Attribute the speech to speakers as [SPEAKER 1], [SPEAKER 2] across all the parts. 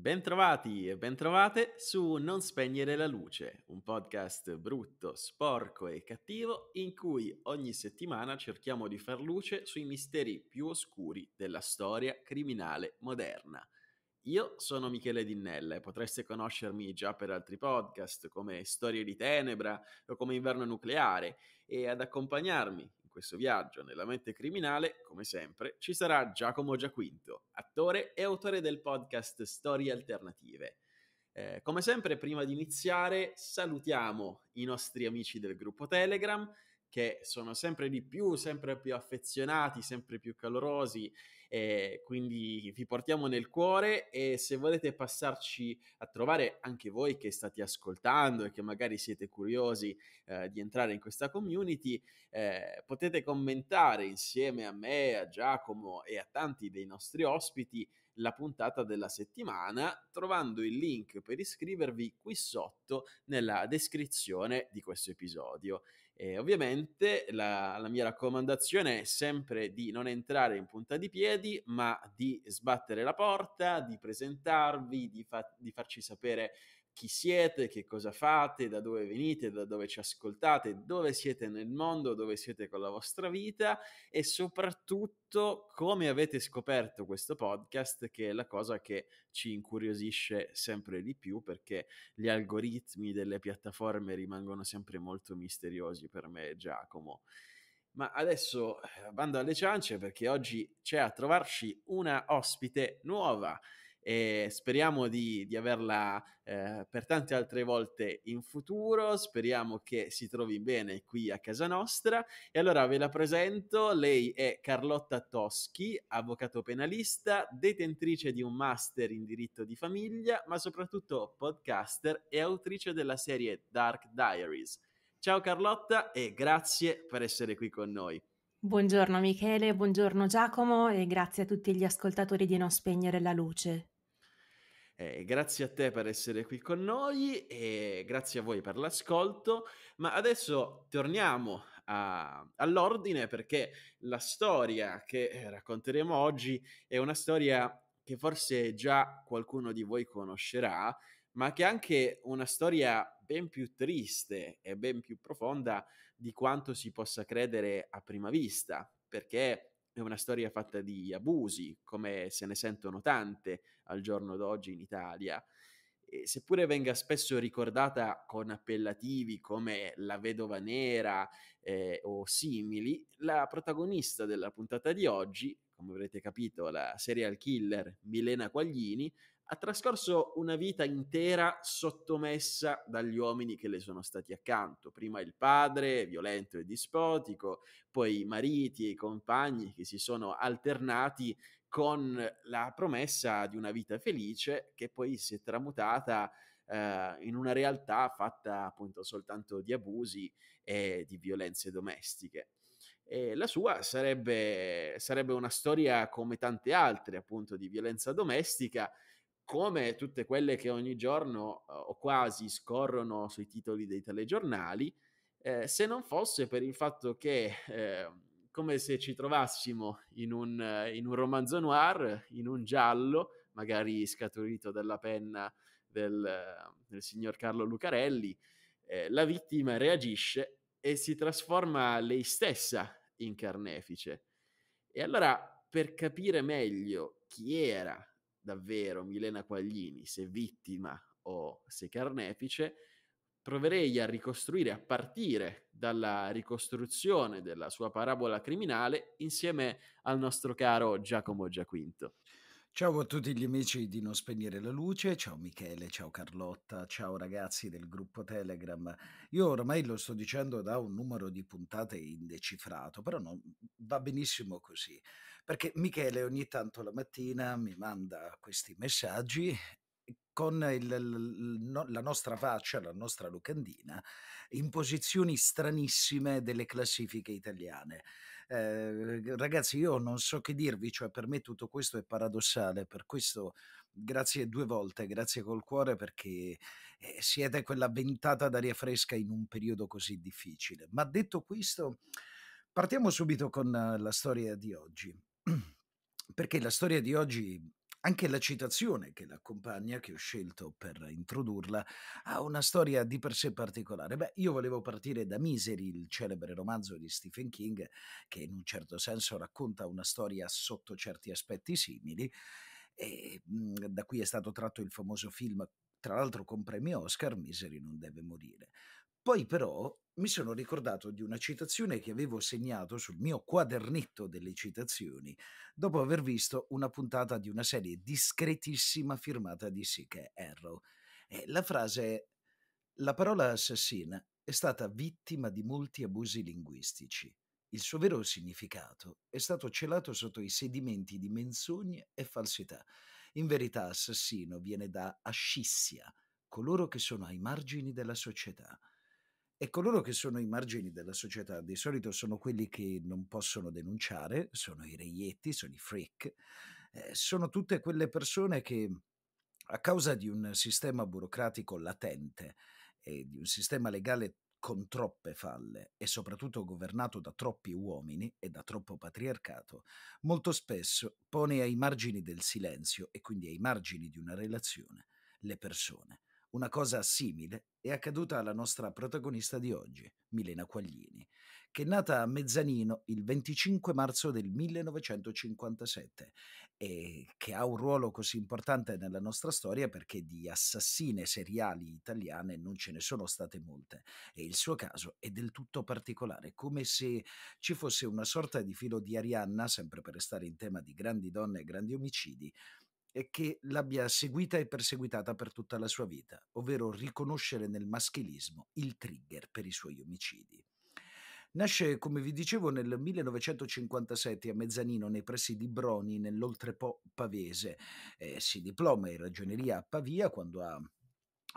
[SPEAKER 1] Bentrovati e bentrovate su Non spegnere la luce, un podcast brutto, sporco e cattivo in cui ogni settimana cerchiamo di far luce sui misteri più oscuri della storia criminale moderna. Io sono Michele Dinnella e potreste conoscermi già per altri podcast come Storie di Tenebra o come Inverno Nucleare e ad accompagnarmi questo viaggio nella mente criminale, come sempre, ci sarà Giacomo Giaquinto, attore e autore del podcast Storie Alternative. Eh, come sempre, prima di iniziare, salutiamo i nostri amici del gruppo Telegram che sono sempre di più, sempre più affezionati, sempre più calorosi, eh, quindi vi portiamo nel cuore e se volete passarci a trovare anche voi che state ascoltando e che magari siete curiosi eh, di entrare in questa community, eh, potete commentare insieme a me, a Giacomo e a tanti dei nostri ospiti la puntata della settimana trovando il link per iscrivervi qui sotto nella descrizione di questo episodio. E ovviamente la, la, mia raccomandazione è sempre di non entrare in punta di piedi, ma di sbattere la porta, di presentarvi, di, fa- di farci sapere chi siete, che cosa fate, da dove venite, da dove ci ascoltate, dove siete nel mondo, dove siete con la vostra vita e soprattutto come avete scoperto questo podcast, che è la cosa che ci incuriosisce sempre di più perché gli algoritmi delle piattaforme rimangono sempre molto misteriosi per me, e Giacomo. Ma adesso eh, bando alle ciance perché oggi c'è a trovarci una ospite nuova e speriamo di, di averla eh, per tante altre volte in futuro, speriamo che si trovi bene qui a casa nostra e allora ve la presento, lei è Carlotta Toschi, avvocato penalista, detentrice di un master in diritto di famiglia, ma soprattutto podcaster e autrice della serie Dark Diaries. Ciao Carlotta e grazie per essere qui con noi.
[SPEAKER 2] Buongiorno Michele, buongiorno Giacomo e grazie a tutti gli ascoltatori di Non Spegnere la Luce.
[SPEAKER 1] Eh, grazie a te per essere qui con noi e grazie a voi per l'ascolto, ma adesso torniamo a, all'ordine perché la storia che eh, racconteremo oggi è una storia che forse già qualcuno di voi conoscerà, ma che è anche una storia ben più triste e ben più profonda di quanto si possa credere a prima vista, perché è una storia fatta di abusi, come se ne sentono tante al giorno d'oggi in Italia. E seppure venga spesso ricordata con appellativi come la vedova nera eh, o simili, la protagonista della puntata di oggi, come avrete capito, la serial killer Milena Quaglini, ha trascorso una vita intera sottomessa dagli uomini che le sono stati accanto, prima il padre, violento e dispotico, poi i mariti e i compagni che si sono alternati con la promessa di una vita felice che poi si è tramutata eh, in una realtà fatta appunto soltanto di abusi e di violenze domestiche. E la sua sarebbe, sarebbe una storia come tante altre, appunto, di violenza domestica, come tutte quelle che ogni giorno eh, o quasi scorrono sui titoli dei telegiornali, eh, se non fosse per il fatto che, eh, come se ci trovassimo in un, eh, in un, romanzo noir, in un giallo, magari scaturito dalla penna del, eh, del signor Carlo Lucarelli, eh, la vittima reagisce e si trasforma lei stessa in carnefice. E allora, per capire meglio chi era davvero Milena Quaglini, se vittima o se carnefice, proverei a ricostruire, a partire dalla ricostruzione della sua parabola criminale
[SPEAKER 3] insieme al nostro caro Giacomo Giaquinto. Ciao a tutti gli amici di Non Spegnere la Luce, ciao Michele, ciao Carlotta, ciao ragazzi del gruppo Telegram. Io ormai lo sto dicendo da un numero di puntate indecifrato, però non, va benissimo così perché Michele ogni tanto la mattina mi manda questi messaggi con il, no, la nostra faccia, la nostra locandina, in posizioni stranissime delle classifiche italiane. Eh, ragazzi, io non so che dirvi, cioè per me tutto questo è paradossale, per questo grazie due volte, grazie col cuore perché eh, siete quella ventata d'aria fresca in un periodo così difficile. Ma detto questo, partiamo subito con la storia di oggi. perché la storia di oggi, anche la citazione che l'accompagna, che ho scelto per introdurla, ha una storia di per sé particolare. Beh, io volevo partire da Misery, il celebre romanzo di Stephen King, che in un certo senso racconta una storia sotto certi aspetti simili, e mh, mm, da cui è stato tratto il famoso film tra l'altro con premio Oscar, Misery non deve morire. Poi però mi sono ricordato di una citazione che avevo segnato sul mio quadernetto delle citazioni dopo aver visto una puntata di una serie discretissima firmata di Sica Arrow. E eh, la frase è La parola assassina è stata vittima di molti abusi linguistici. Il suo vero significato è stato celato sotto i sedimenti di menzogne e falsità. In verità assassino viene da ascissia, coloro che sono ai margini della società. E coloro che sono ai margini della società di solito sono quelli che non possono denunciare, sono i reietti, sono i freak, eh, sono tutte quelle persone che a causa di un sistema burocratico latente e di un sistema legale con troppe falle e soprattutto governato da troppi uomini e da troppo patriarcato, molto spesso pone ai margini del silenzio e quindi ai margini di una relazione le persone una cosa simile è accaduta alla nostra protagonista di oggi, Milena Quaglini, che è nata a Mezzanino il 25 marzo del 1957 e che ha un ruolo così importante nella nostra storia perché di assassine seriali italiane non ce ne sono state molte e il suo caso è del tutto particolare, come se ci fosse una sorta di filo di Arianna, sempre per restare in tema di grandi donne e grandi omicidi, e che l'abbia seguita e perseguitata per tutta la sua vita, ovvero riconoscere nel maschilismo il trigger per i suoi omicidi. Nasce, come vi dicevo, nel 1957 a Mezzanino, nei pressi di Broni, nell'Oltrepo pavese. Eh, si diploma in ragioneria a Pavia quando ha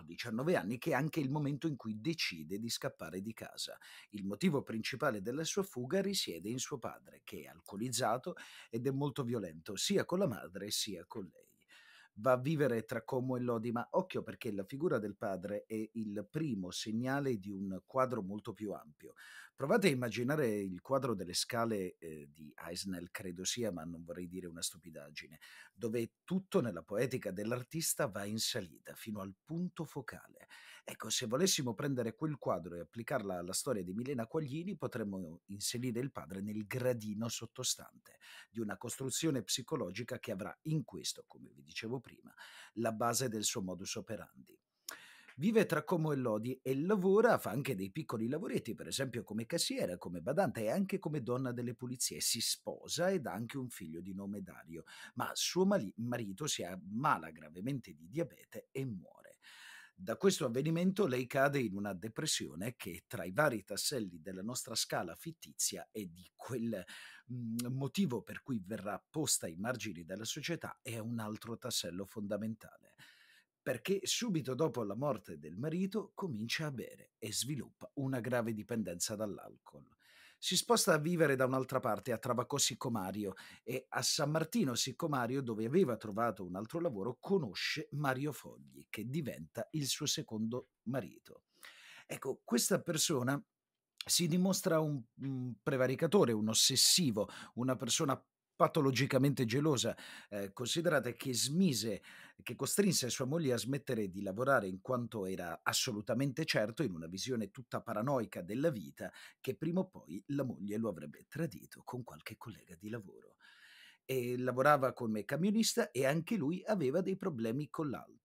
[SPEAKER 3] 19 anni, che è anche il momento in cui decide di scappare di casa. Il motivo principale della sua fuga risiede in suo padre, che è alcolizzato ed è molto violento, sia con la madre sia con lei va a vivere tra Como e Lodi, ma occhio perché la figura del padre è il primo segnale di un quadro molto più ampio. Provate a immaginare il quadro delle scale eh, di Eisnell, credo sia, ma non vorrei dire una stupidaggine, dove tutto nella poetica dell'artista va in salita fino al punto focale Ecco, se volessimo prendere quel quadro e applicarla alla storia di Milena Quaglini, potremmo inserire il padre nel gradino sottostante di una costruzione psicologica che avrà in questo, come vi dicevo prima, la base del suo modus operandi. Vive tra Como e Lodi e lavora, fa anche dei piccoli lavoretti, per esempio come cassiera, come badante e anche come donna delle pulizie. Si sposa ed ha anche un figlio di nome Dario, ma suo mali- marito si ammala gravemente di diabete e muore. Da questo avvenimento lei cade in una depressione che tra i vari tasselli della nostra scala fittizia e di quel mm, motivo per cui verrà posta ai margini della società è un altro tassello fondamentale perché subito dopo la morte del marito comincia a bere e sviluppa una grave dipendenza dall'alcol si sposta a vivere da un'altra parte, a Trabacco Sicomario, e a San Martino Sicomario, dove aveva trovato un altro lavoro, conosce Mario Fogli, che diventa il suo secondo marito. Ecco, questa persona si dimostra un, un prevaricatore, un ossessivo, una persona patologicamente gelosa. Eh, considerate che smise che costrinse sua moglie a smettere di lavorare in quanto era assolutamente certo, in una visione tutta paranoica della vita, che prima o poi la moglie lo avrebbe tradito con qualche collega di lavoro. E lavorava come camionista e anche lui aveva dei problemi con l'alto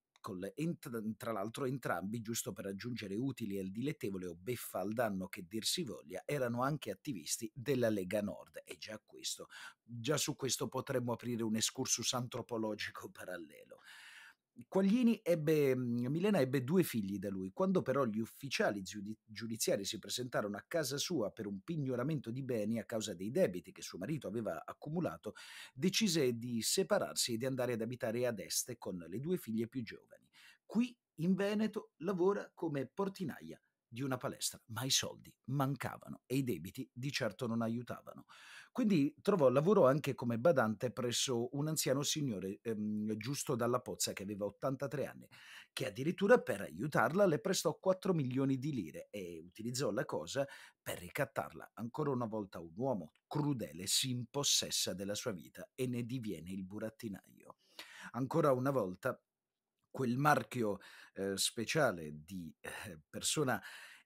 [SPEAKER 3] tra l'altro entrambi, giusto per aggiungere utili al dilettevole o beffa al danno che dir si voglia, erano anche attivisti della Lega Nord e già, questo, già su questo potremmo aprire un escursus antropologico parallelo. Quaglini ebbe, mhmm, Milena ebbe due figli da lui. Quando però gli ufficiali giudiziari si presentarono a casa sua per un pignoramento di beni a causa dei debiti che suo marito aveva accumulato, decise di separarsi e di andare ad abitare ad est con le due figlie più giovani. Qui in Veneto lavora come portinaia di una palestra, ma i soldi mancavano e i debiti di certo non aiutavano. Quindi trovò lavoro anche come badante presso un anziano signore ehm, giusto dalla pozza che aveva 83 anni, che addirittura per aiutarla le prestò 4 milioni di lire e utilizzò la cosa per ricattarla. Ancora una volta un uomo crudele si impossessa della sua vita e ne diviene il burattinaio. Ancora una volta quel marchio eh, speciale di eh, persona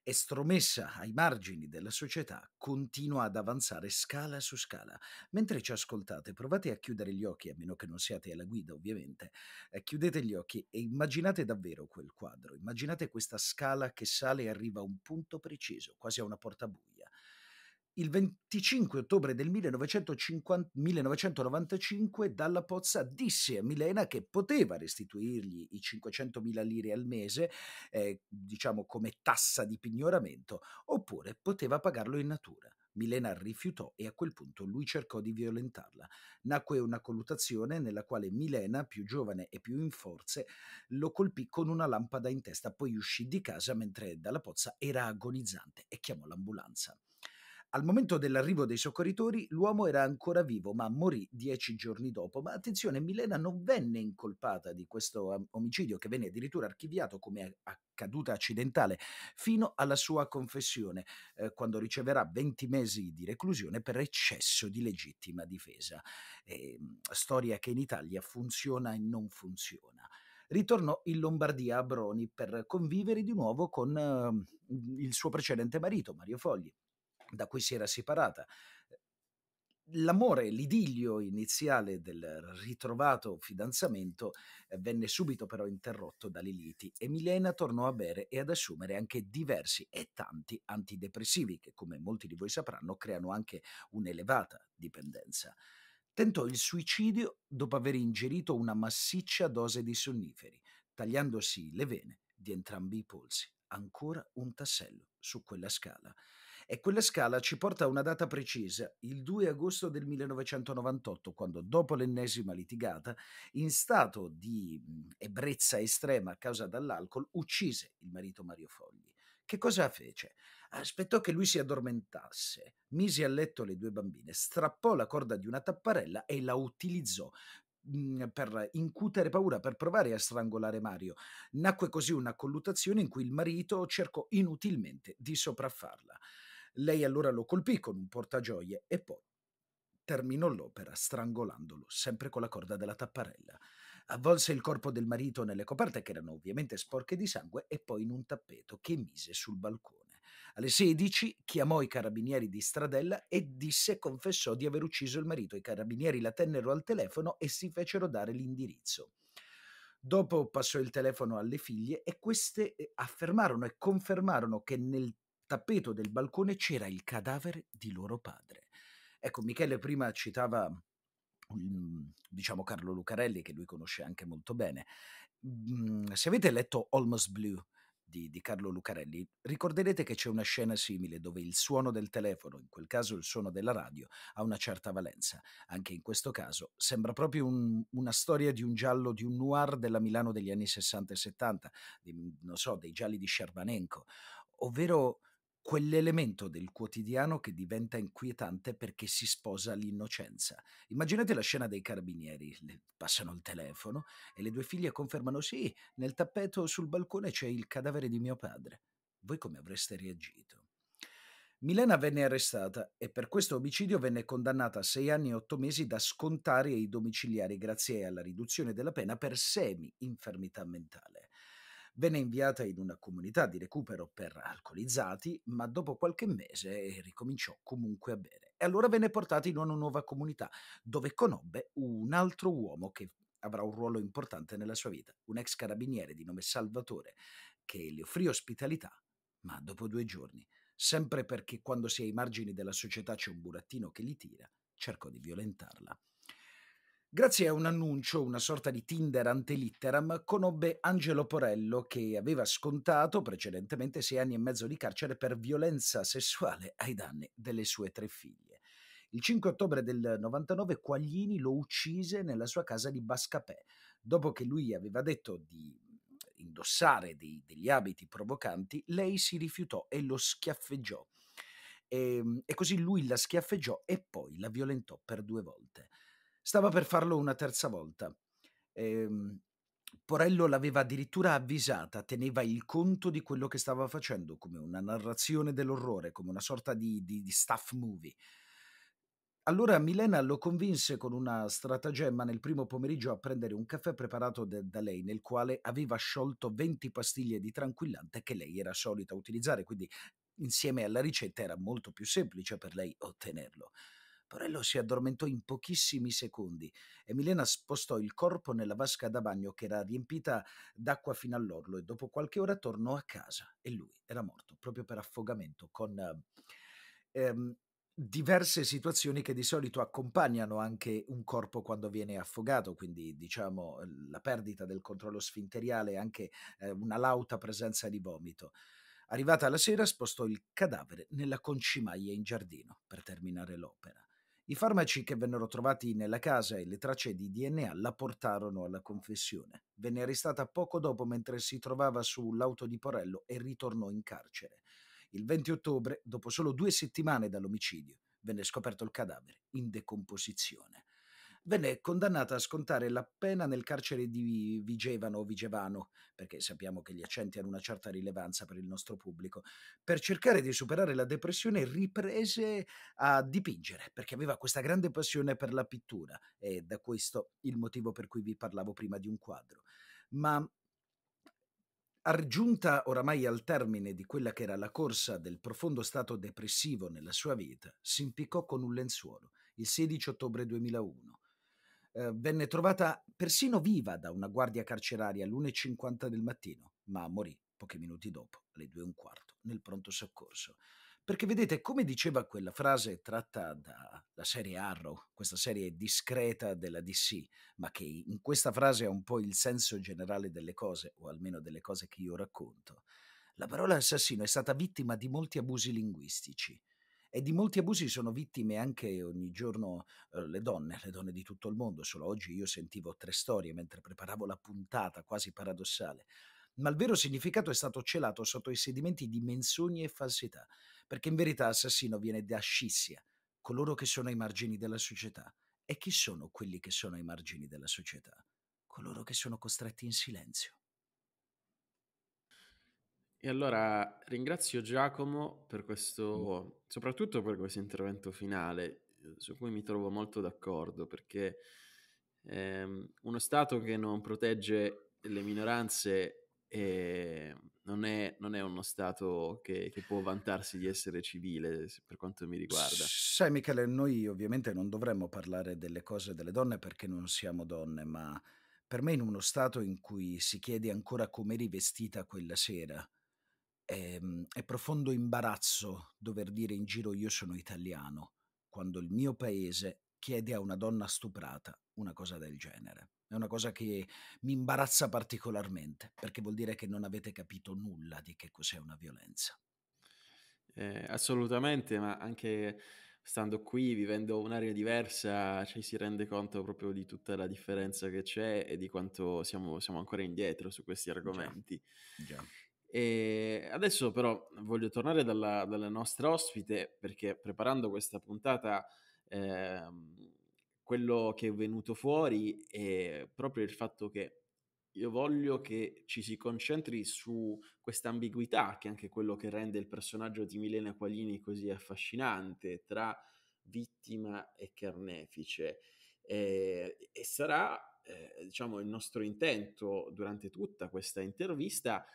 [SPEAKER 3] estromessa ai margini della società, continua ad avanzare scala su scala. Mentre ci ascoltate, provate a chiudere gli occhi, a meno che non siate alla guida ovviamente, eh, chiudete gli occhi e immaginate davvero quel quadro, immaginate questa scala che sale e arriva a un punto preciso, quasi a una porta buia il 25 ottobre del 1950, 1995 Dalla Pozza disse a Milena che poteva restituirgli i 500.000 lire al mese, eh, diciamo come tassa di pignoramento, oppure poteva pagarlo in natura. Milena rifiutò e a quel punto lui cercò di violentarla. Nacque una colluttazione nella quale Milena, più giovane e più in forze, lo colpì con una lampada in testa, poi uscì di casa mentre Dalla Pozza era agonizzante e chiamò l'ambulanza. Al momento dell'arrivo dei soccorritori l'uomo era ancora vivo ma morì dieci giorni dopo. Ma attenzione, Milena non venne incolpata di questo um, omicidio che venne addirittura archiviato come accaduta accidentale fino alla sua confessione, eh, quando riceverà 20 mesi di reclusione per eccesso di legittima difesa. Eh, storia che in Italia funziona e non funziona ritornò in Lombardia a Broni per convivere di nuovo con uh, il suo precedente marito Mario Fogli da cui si era separata. Ehm, l'amore, l'idillio iniziale del ritrovato fidanzamento eh, venne subito però interrotto dalle liti e Milena tornò a bere e ad assumere anche diversi e tanti antidepressivi che, come molti di voi sapranno, creano anche un'elevata dipendenza. Tentò il suicidio dopo aver ingerito una massiccia dose di sonniferi, tagliandosi le vene di entrambi i polsi. Ancora un tassello su quella scala. E quella scala ci porta a una data precisa, il 2 agosto del 1998, quando dopo l'ennesima litigata, in stato di mhmm, ebbrezza estrema a causa dall'alcol, uccise il marito Mario Fogli. Che cosa fece? Aspettò che lui si addormentasse, mise a letto le due bambine, strappò la corda di una tapparella e la utilizzò mhmm, per incutere paura, per provare a strangolare Mario. Nacque così una colluttazione in cui il marito cercò inutilmente di sopraffarla. Lei allora lo colpì con un portagioie e poi terminò l'opera strangolandolo, sempre con la corda della tapparella. Avvolse il corpo del marito nelle coperte, che erano ovviamente sporche di sangue, e poi in un tappeto che mise sul balcone. Alle 16 chiamò i carabinieri di Stradella e disse confessò di aver ucciso il marito. I carabinieri la tennero al telefono e si fecero dare l'indirizzo. Dopo passò il telefono alle figlie e queste eh, affermarono e confermarono che nel tappeto del balcone c'era il cadavere di loro padre. Ecco, Michele prima citava mhmm, diciamo Carlo Lucarelli che lui conosce anche molto bene. Mhmm, se avete letto Almost Blue di, di, Carlo Lucarelli, ricorderete che c'è una scena simile dove il suono del telefono, in quel caso il suono della radio, ha una certa valenza. Anche in questo caso sembra proprio un, una storia di un giallo, di un noir della Milano degli anni 60 e 70, di, non so, dei gialli di Scervanenko, ovvero quell'elemento del quotidiano che diventa inquietante perché si sposa l'innocenza. Immaginate la scena dei carabinieri, le passano il telefono e le due figlie confermano sì, nel tappeto sul balcone c'è il cadavere di mio padre. Voi come avreste reagito? Milena venne arrestata e per questo omicidio venne condannata a sei anni e otto mesi da scontare ai domiciliari grazie alla riduzione della pena per semi-infermità mentale venne inviata in una comunità di recupero per alcolizzati, ma dopo qualche mese eh, ricominciò comunque a bere. E allora venne portata in una nuova comunità, dove conobbe un altro uomo che avrà un ruolo importante nella sua vita, un ex carabiniere di nome Salvatore, che le offrì ospitalità, ma dopo due giorni, sempre perché quando si è ai margini della società c'è un burattino che li tira, cercò di violentarla. Grazie a un annuncio, una sorta di Tinder antelitteram, conobbe Angelo Porello che aveva scontato precedentemente sei anni e mezzo di carcere per violenza sessuale ai danni delle sue tre figlie. Il 5 ottobre del 99 Quaglini lo uccise nella sua casa di Bascapè, dopo che lui aveva detto di indossare dei, degli abiti provocanti, lei si rifiutò e lo schiaffeggiò. E, ehm, e così lui la schiaffeggiò e poi la violentò per due volte. Stava per farlo una terza volta. Ehm, Porello l'aveva addirittura avvisata, teneva il conto di quello che stava facendo, come una narrazione dell'orrore, come una sorta di, di, di staff movie. Allora Milena lo convinse con una stratagemma nel primo pomeriggio a prendere un caffè preparato de- da lei, nel quale aveva sciolto 20 pastiglie di tranquillante che lei era solita utilizzare, quindi insieme alla ricetta era molto più semplice per lei ottenerlo. Porello si addormentò in pochissimi secondi e Milena spostò il corpo nella vasca da bagno che era riempita d'acqua fino all'orlo e dopo qualche ora tornò a casa e lui era morto proprio per affogamento con ehm, diverse situazioni che di solito accompagnano anche un corpo quando viene affogato, quindi diciamo la perdita del controllo sfinteriale e anche eh, una lauta presenza di vomito. Arrivata la sera spostò il cadavere nella concimaia in giardino per terminare l'opera. I farmaci che vennero trovati nella casa e le tracce di DNA la portarono alla confessione. Venne arrestata poco dopo mentre si trovava sull'auto di Porello e ritornò in carcere. Il 20 ottobre, dopo solo due settimane dall'omicidio, venne scoperto il cadavere in decomposizione venne condannata a scontare la pena nel carcere di Vigevano o Vigevano, perché sappiamo che gli accenti hanno una certa rilevanza per il nostro pubblico, per cercare di superare la depressione riprese a dipingere, perché aveva questa grande passione per la pittura e da questo il motivo per cui vi parlavo prima di un quadro. Ma Argiunta oramai al termine di quella che era la corsa del profondo stato depressivo nella sua vita, si impiccò con un lenzuolo il 16 ottobre 2001 eh, venne trovata persino viva da una guardia carceraria alle 1.50 del mattino, ma morì pochi minuti dopo, alle 2.15, nel pronto soccorso. Perché vedete, come diceva quella frase tratta dalla serie Arrow, questa serie discreta della DC, ma che in questa frase ha un po' il senso generale delle cose, o almeno delle cose che io racconto, la parola assassino è stata vittima di molti abusi linguistici e di molti abusi sono vittime anche ogni giorno eh, le donne, le donne di tutto il mondo. Solo oggi io sentivo tre storie mentre preparavo la puntata, quasi paradossale. Ma il vero significato è stato celato sotto i sedimenti di menzogne e falsità, perché in verità assassino viene da scissia, coloro che sono ai margini della società. E chi sono quelli che sono ai margini della società? Coloro che sono costretti in silenzio.
[SPEAKER 1] E allora ringrazio Giacomo per questo, soprattutto per questo intervento finale, eh, su cui mi trovo molto d'accordo, perché ehm, uno Stato che non protegge le minoranze eh, non, è, non, è, uno Stato che, che, può vantarsi di essere civile, per quanto mi riguarda.
[SPEAKER 3] Sai Michele, noi ovviamente non dovremmo parlare delle cose delle donne perché non siamo donne, ma per me in uno Stato in cui si chiede ancora come rivestita quella sera, Ehm, è profondo imbarazzo dover dire in giro io sono italiano, quando il mio paese chiede a una donna stuprata una cosa del genere. È una cosa che mi imbarazza particolarmente, perché vuol dire che non avete capito nulla di che cos'è una violenza.
[SPEAKER 1] Eh, assolutamente, ma anche stando qui, vivendo un'area diversa, ci si rende conto proprio di tutta la differenza che c'è e di quanto siamo, siamo ancora indietro su questi argomenti. Già. Già. E adesso però voglio tornare dalla, dalla nostra ospite perché preparando questa puntata eh, quello che è venuto fuori è proprio il fatto che io voglio che ci si concentri su questa ambiguità che è anche quello che rende il personaggio di Milena Quaglini così affascinante tra vittima e carnefice eh, e sarà eh, diciamo il nostro intento durante tutta questa intervista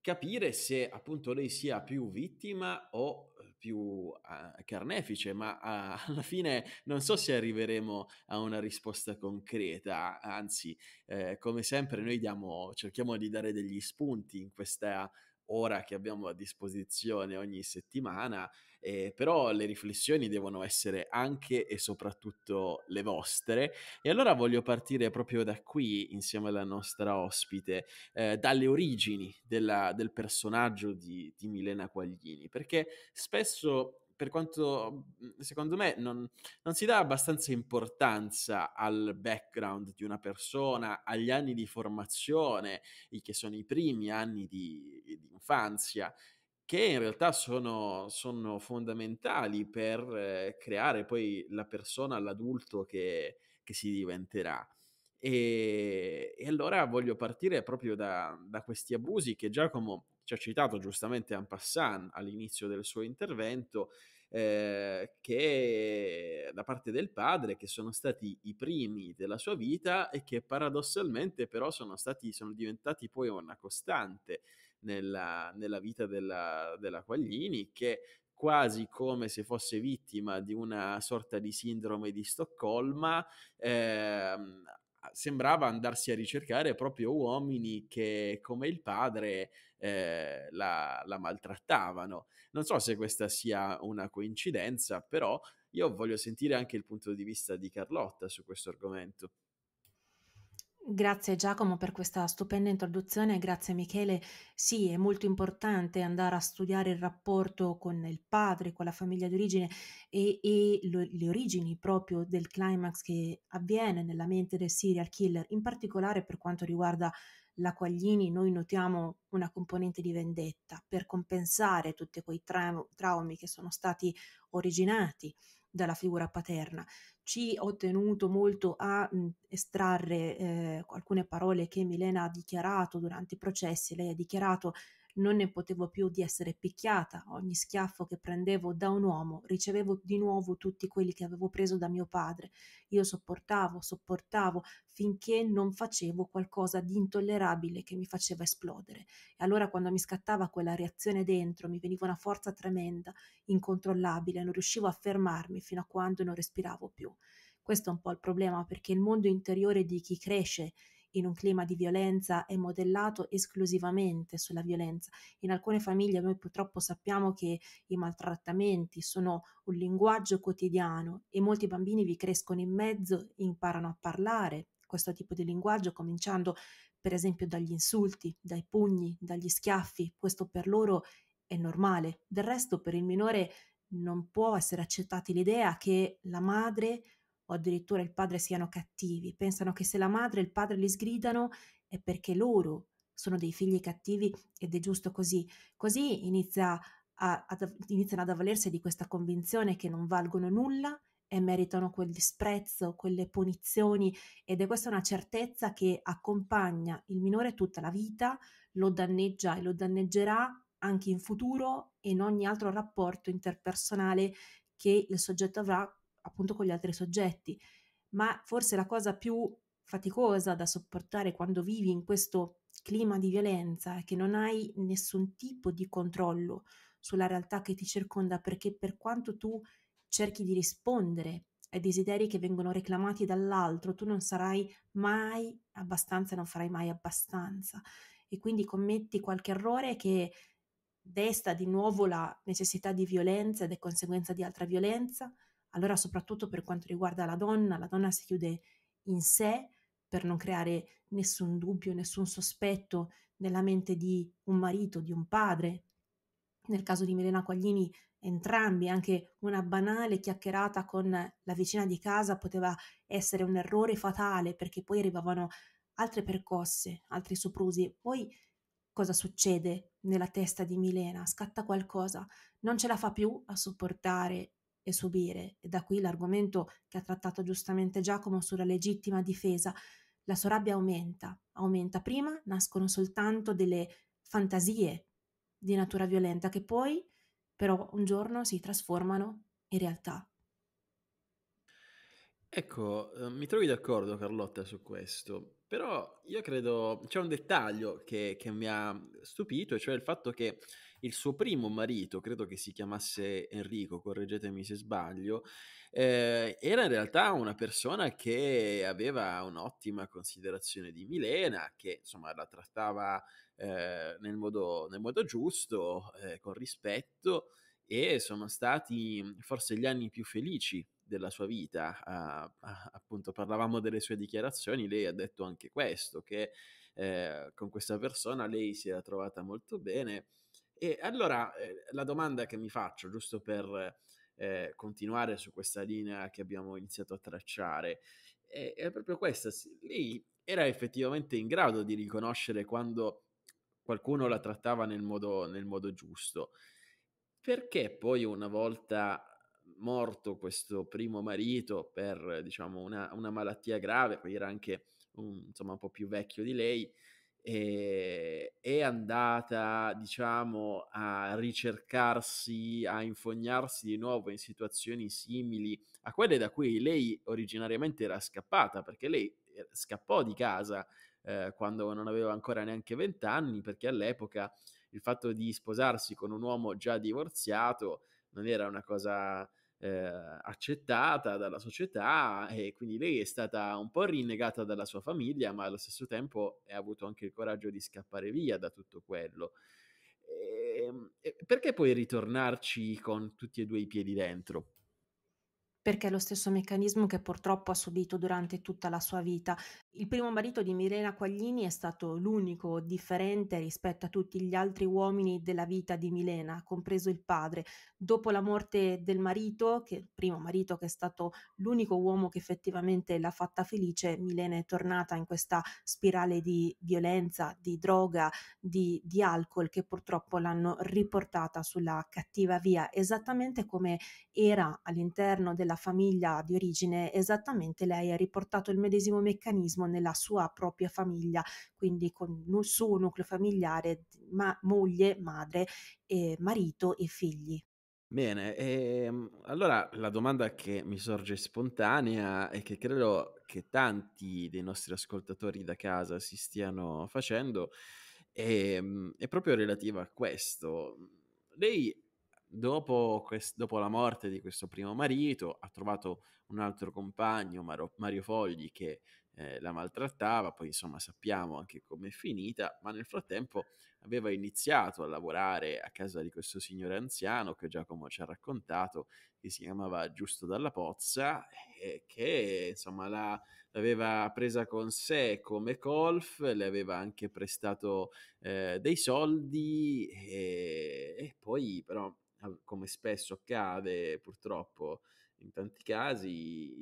[SPEAKER 1] capire se appunto lei sia più vittima o eh, più uh, carnefice, ma uh, alla fine non so se arriveremo a una risposta concreta, anzi, eh, come sempre noi diamo, cerchiamo di dare degli spunti in questa ora che abbiamo a disposizione ogni settimana eh, però le riflessioni devono essere anche e soprattutto le vostre. E allora voglio partire proprio da qui, insieme alla nostra ospite, eh, dalle origini della, del personaggio di, di Milena Quaglini, perché spesso per quanto mm, secondo me non, non, si dà abbastanza importanza al background di una persona, agli anni di formazione, che sono i primi anni di, di infanzia che in realtà sono, sono fondamentali per eh, creare poi la persona, l'adulto che, che si diventerà. E, e, allora voglio partire proprio da, da, questi abusi che Giacomo ci ha citato giustamente en passant all'inizio del suo intervento, eh, che da parte del padre, che sono stati i primi della sua vita e che paradossalmente però sono, stati, sono diventati poi una costante nella, nella vita della, della Quaglini che quasi come se fosse vittima di una sorta di sindrome di Stoccolma, ehm, sembrava andarsi a ricercare proprio uomini che, come il padre, eh, la, la maltrattavano. Non so se questa sia una coincidenza, però io voglio sentire anche il punto di vista di Carlotta su questo argomento.
[SPEAKER 2] Grazie Giacomo per questa stupenda introduzione, grazie Michele. Sì, è molto importante andare a studiare il rapporto con il padre, con la famiglia d'origine e, e lo, le origini proprio del climax che avviene nella mente del serial killer. In particolare per quanto riguarda la Quaglini, noi notiamo una componente di vendetta per compensare tutti quei tra- traumi che sono stati originati dalla figura paterna. Ci ho tenuto molto a mhmm, estrarre eh, alcune parole che Milena ha dichiarato durante i processi. Lei ha dichiarato non ne potevo più di essere picchiata, ogni schiaffo che prendevo da un uomo ricevevo di nuovo tutti quelli che avevo preso da mio padre. Io sopportavo, sopportavo, finché non facevo qualcosa di intollerabile che mi faceva esplodere. E allora quando mi scattava quella reazione dentro, mi veniva una forza tremenda, incontrollabile, non riuscivo a fermarmi fino a quando non respiravo più. Questo è un po' il problema perché il mondo interiore di chi cresce in un clima di violenza è modellato esclusivamente sulla violenza. In alcune famiglie noi purtroppo sappiamo che i maltrattamenti sono un linguaggio quotidiano e molti bambini vi crescono in mezzo, imparano a parlare questo tipo di linguaggio, cominciando per esempio dagli insulti, dai pugni, dagli schiaffi. Questo per loro è normale. Del resto per il minore non può essere accettata l'idea che la madre o addirittura il padre siano cattivi, pensano che se la madre e il padre li sgridano è perché loro sono dei figli cattivi ed è giusto così. Così inizia a, ad, iniziano ad avvalersi di questa convinzione che non valgono nulla e meritano quel disprezzo, quelle punizioni ed è questa una certezza che accompagna il minore tutta la vita, lo danneggia e lo danneggerà anche in futuro e in ogni altro rapporto interpersonale che il soggetto avrà appunto con gli altri soggetti, ma forse la cosa più faticosa da sopportare quando vivi in questo clima di violenza è che non hai nessun tipo di controllo sulla realtà che ti circonda perché per quanto tu cerchi di rispondere ai desideri che vengono reclamati dall'altro, tu non sarai mai abbastanza, non farai mai abbastanza e quindi commetti qualche errore che desta di nuovo la necessità di violenza ed è conseguenza di altra violenza allora soprattutto per quanto riguarda la donna, la donna si chiude in sé per non creare nessun dubbio, nessun sospetto nella mente di un marito, di un padre. Nel caso di Milena Quaglini, entrambi, anche una banale chiacchierata con la vicina di casa poteva essere un errore fatale perché poi arrivavano altre percosse, altri soprusi. Poi cosa succede nella testa di Milena? Scatta qualcosa, non ce la fa più a sopportare e subire, e da qui l'argomento che ha trattato giustamente Giacomo sulla legittima difesa, la sua rabbia aumenta, aumenta. Prima nascono soltanto delle fantasie di natura violenta che poi però un giorno si trasformano in realtà.
[SPEAKER 1] Ecco, eh, mi trovi d'accordo Carlotta su questo, però io credo c'è un dettaglio che, che mi ha stupito, cioè il fatto che il suo primo marito, credo che si chiamasse Enrico, correggetemi se sbaglio, eh, era in realtà una persona che aveva un'ottima considerazione di Milena, che insomma la trattava eh, nel, modo, nel, modo, giusto, eh, con rispetto e sono stati forse gli anni più felici della sua vita. Ah, ah, appunto, parlavamo delle sue dichiarazioni, lei ha detto anche questo, che eh, con questa persona lei si era trovata molto bene e allora eh, la domanda che mi faccio, giusto per eh, continuare su questa linea che abbiamo iniziato a tracciare, è, è proprio questa. Lei era effettivamente in grado di riconoscere quando qualcuno la trattava nel modo, nel modo giusto. Perché poi una volta morto questo primo marito per diciamo, una, una malattia grave, poi era anche un, insomma, un po' più vecchio di lei, eh, è andata, diciamo, a ricercarsi, a infognarsi di nuovo in situazioni simili a quelle da cui lei originariamente era scappata, perché lei eh, scappò di casa eh, quando non aveva ancora neanche vent'anni, perché all'epoca il fatto di sposarsi con un uomo già divorziato non era una cosa eh, accettata dalla società e quindi lei è stata un po' rinnegata dalla sua famiglia, ma allo stesso tempo ha avuto anche il coraggio di scappare via da tutto quello. Ehm, e, perché poi ritornarci con tutti e due i piedi dentro?
[SPEAKER 2] perché è lo stesso meccanismo che purtroppo ha subito durante tutta la sua vita. Il primo marito di Mirena Quaglini è stato l'unico differente rispetto a tutti gli altri uomini della vita di Milena, compreso il padre. Dopo la morte del marito, che il primo marito che è stato l'unico uomo che effettivamente l'ha fatta felice, Milena è tornata in questa spirale di violenza, di droga, di, di alcol che purtroppo l'hanno riportata sulla cattiva via, esattamente come era all'interno della famiglia di origine, esattamente lei ha riportato il medesimo meccanismo nella sua propria famiglia, quindi con il suo nucleo familiare, ma moglie, madre, eh, marito e figli.
[SPEAKER 1] Bene, ehm, allora la domanda che mi sorge spontanea e che credo che tanti dei nostri ascoltatori da casa si stiano facendo è, ehm, è proprio relativa a questo. Lei dopo, quest- dopo, la morte di questo primo marito ha trovato un altro compagno, Maro- Mario Fogli, che eh, la maltrattava, poi insomma sappiamo anche com'è finita, ma nel frattempo aveva iniziato a lavorare a casa di questo signore anziano che Giacomo ci ha raccontato, che si chiamava Giusto dalla Pozza, e che insomma la, l'aveva presa con sé come colf, le aveva anche prestato eh, dei soldi e, e poi però come spesso accade purtroppo in tanti casi,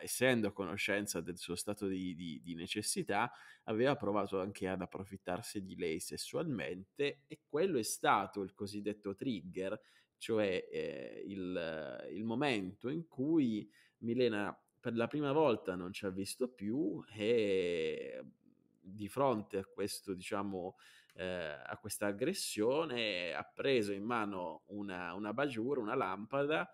[SPEAKER 1] essendo a conoscenza del suo stato di, di, di, necessità, aveva provato anche ad approfittarsi di lei sessualmente e quello è stato il cosiddetto trigger, cioè eh, il, il momento in cui Milena per la prima volta non ci ha visto più e di fronte a questo, diciamo, eh, a questa aggressione, ha preso in mano una, una bagiura, una lampada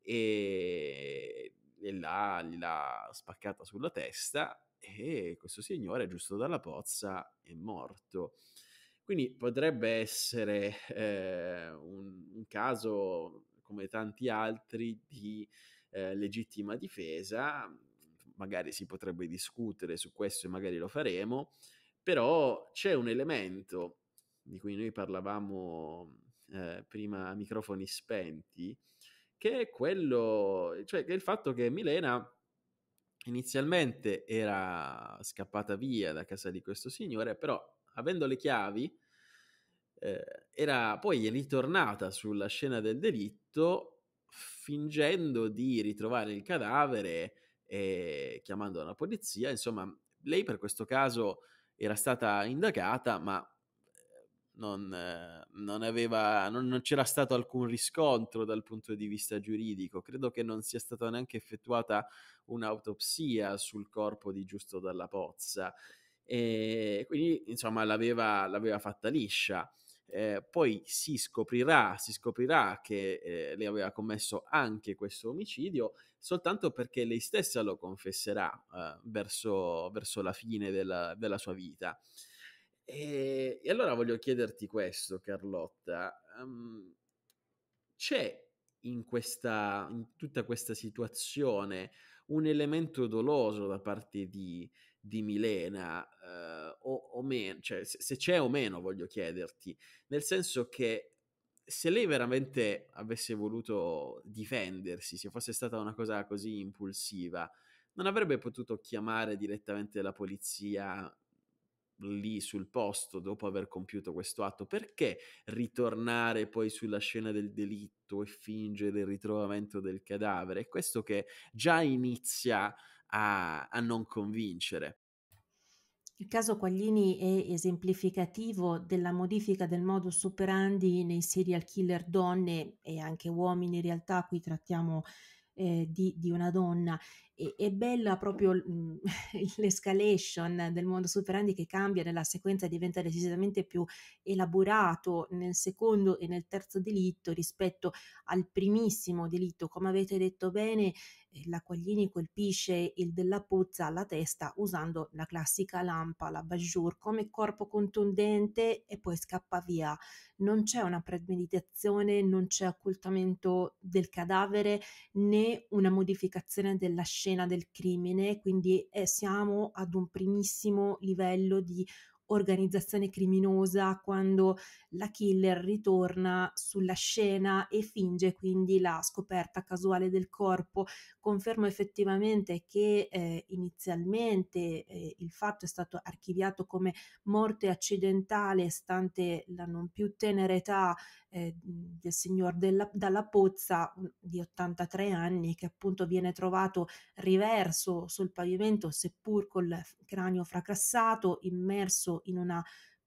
[SPEAKER 1] e, e l'ha, l'ha spaccata sulla testa e questo signore, giusto dalla pozza, è morto. Quindi potrebbe essere eh, un, un, caso, come tanti altri, di eh, legittima difesa, magari si potrebbe discutere su questo e magari lo faremo, però c'è un elemento di cui noi parlavamo eh, prima a microfoni spenti, che è quello, eh, cioè che è il fatto che Milena inizialmente era scappata via da casa di questo signore, però avendo le chiavi eh, era poi ritornata sulla scena del delitto fingendo di ritrovare il cadavere e chiamando la polizia, insomma, lei per questo caso era stata indagata, ma ehm, non, non, aveva, non, non, c'era stato alcun riscontro dal punto di vista giuridico. Credo che non sia stata neanche effettuata un'autopsia sul corpo di Giusto Dalla Pozza. E quindi, insomma, l'aveva, l'aveva fatta liscia. Eh, poi si scoprirà, si scoprirà che eh, lei aveva commesso anche questo omicidio soltanto perché lei stessa lo confesserà eh, verso, verso, la fine della, della sua vita. E, ehm, e, allora voglio chiederti questo, Carlotta. Um, c'è in, questa, in tutta questa situazione un elemento doloso da parte di, di Milena eh, o, o meno, cioè se, se c'è o meno voglio chiederti, nel senso che se lei veramente avesse voluto difendersi, se fosse stata una cosa così impulsiva, non avrebbe potuto chiamare direttamente la polizia lì sul posto dopo aver compiuto questo atto? Perché ritornare poi sulla scena del delitto e fingere il ritrovamento del cadavere? È questo che già inizia a, a non convincere.
[SPEAKER 2] Il caso Quaglini è esemplificativo della modifica del modus operandi nei serial killer donne e anche uomini, in realtà qui trattiamo eh, di, di, una donna è, bella proprio mm, l'escalation del mondo superandi che cambia nella sequenza e diventa decisamente più elaborato nel secondo e nel terzo delitto rispetto al primissimo delitto. Come avete detto bene, eh, la Quaglini colpisce il della Pozza alla testa usando la classica lampa, la bajour, come corpo contundente e poi scappa via. Non c'è una premeditazione, non c'è occultamento del cadavere né una modificazione della scena scena del crimine, quindi eh, siamo ad un primissimo livello di organizzazione criminosa quando la killer ritorna sulla scena e finge quindi la scoperta casuale del corpo. Confermo effettivamente che eh, inizialmente eh, il fatto è stato archiviato come morte accidentale stante la non più tenera età eh, del signor della, Dalla Pozza mm, di 83 anni che appunto viene trovato riverso sul pavimento seppur col cranio fracassato, immerso in una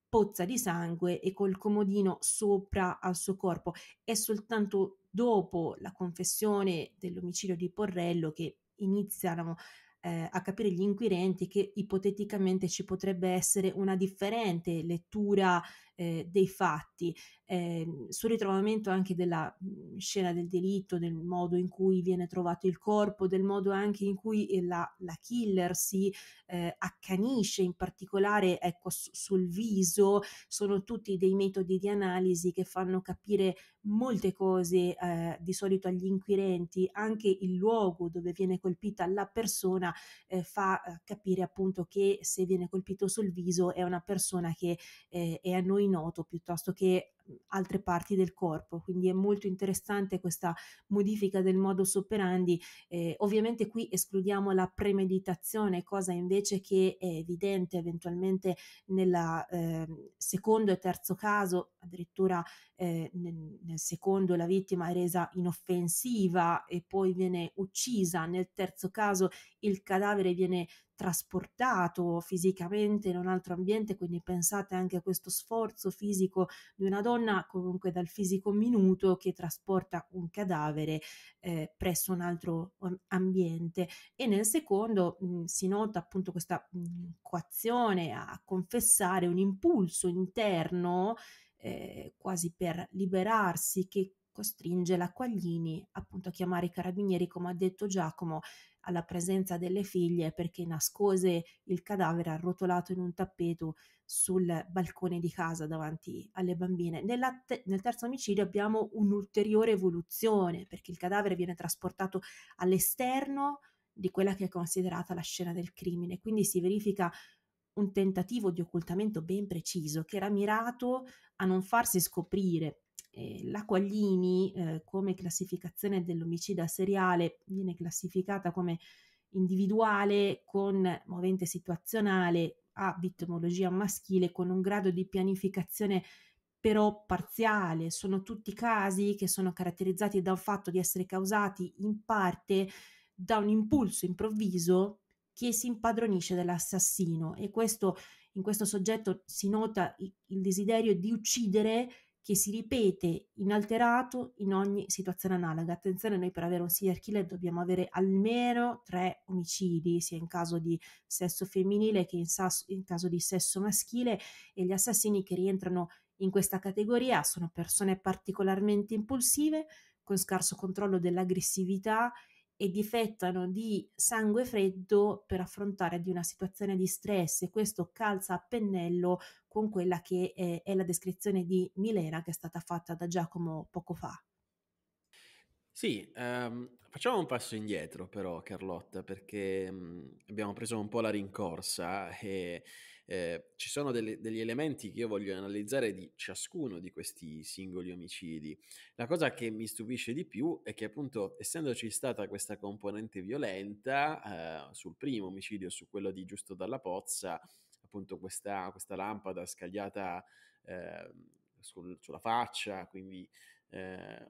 [SPEAKER 2] pozza di sangue e col comodino sopra al suo corpo. È soltanto dopo la confessione dell'omicidio di Porrello che iniziano eh, a capire gli inquirenti che ipoteticamente ci potrebbe essere una differente lettura eh, dei fatti, eh, sul ritrovamento anche della mhmm, scena del delitto, del modo in cui viene trovato il corpo, del modo anche in cui eh, la, la killer si eh, accanisce in particolare ecco, su, sul viso, sono tutti dei metodi di analisi che fanno capire molte cose eh, di solito agli inquirenti, anche il luogo dove viene colpita la persona eh, fa eh, capire appunto che se viene colpito sul viso è una persona che eh, è a noi noto piuttosto che mhmm, altre parti del corpo, quindi è molto interessante questa modifica del modus operandi. Eh, ovviamente qui escludiamo la premeditazione, cosa invece che è evidente eventualmente nel eh, secondo e terzo caso, addirittura eh, nel, nel, secondo la vittima è resa inoffensiva e poi viene uccisa, nel terzo caso il cadavere viene trasportato fisicamente in un altro ambiente, quindi pensate anche a questo sforzo fisico di una donna comunque dal fisico minuto che trasporta un cadavere eh, presso un altro ambiente e nel secondo mh, mm, si nota appunto questa mh, mm, coazione a confessare un impulso interno eh, quasi per liberarsi che costringe l'acquaglini appunto a chiamare i carabinieri, come ha detto Giacomo, alla presenza delle figlie perché nascose il cadavere arrotolato in un tappeto sul balcone di casa davanti alle bambine. Te- nel terzo omicidio abbiamo un'ulteriore evoluzione perché il cadavere viene trasportato all'esterno di quella che è considerata la scena del crimine, quindi si verifica un tentativo di occultamento ben preciso che era mirato a non farsi scoprire eh, la Quaglini, eh, come classificazione dell'omicida seriale, viene classificata come individuale con movente situazionale a vittimologia maschile con un grado di pianificazione però parziale, sono tutti casi che sono caratterizzati dal fatto di essere causati in parte da un impulso improvviso che si impadronisce dell'assassino e questo, in questo soggetto si nota il desiderio di uccidere che si ripete inalterato in ogni situazione analoga. Attenzione, noi per avere un serial killer dobbiamo avere almeno tre omicidi, sia in caso di sesso femminile che in, sas- in caso di sesso maschile e gli assassini che rientrano in questa categoria sono persone particolarmente impulsive, con scarso controllo dell'aggressività e difettano di sangue freddo per affrontare di una situazione di stress e questo calza a pennello con quella che è, eh, è la descrizione di Milena che è stata fatta da Giacomo poco fa.
[SPEAKER 1] Sì, ehm, facciamo un passo indietro però Carlotta perché mh, mm, abbiamo preso un po' la rincorsa e eh, ci sono delle, degli elementi che io voglio analizzare di ciascuno di questi singoli omicidi. La cosa che mi stupisce di più è che appunto essendoci stata questa componente violenta eh, sul primo omicidio, su quello di Giusto dalla Pozza, appunto questa, questa lampada scagliata eh, sul, sulla faccia, quindi... Eh,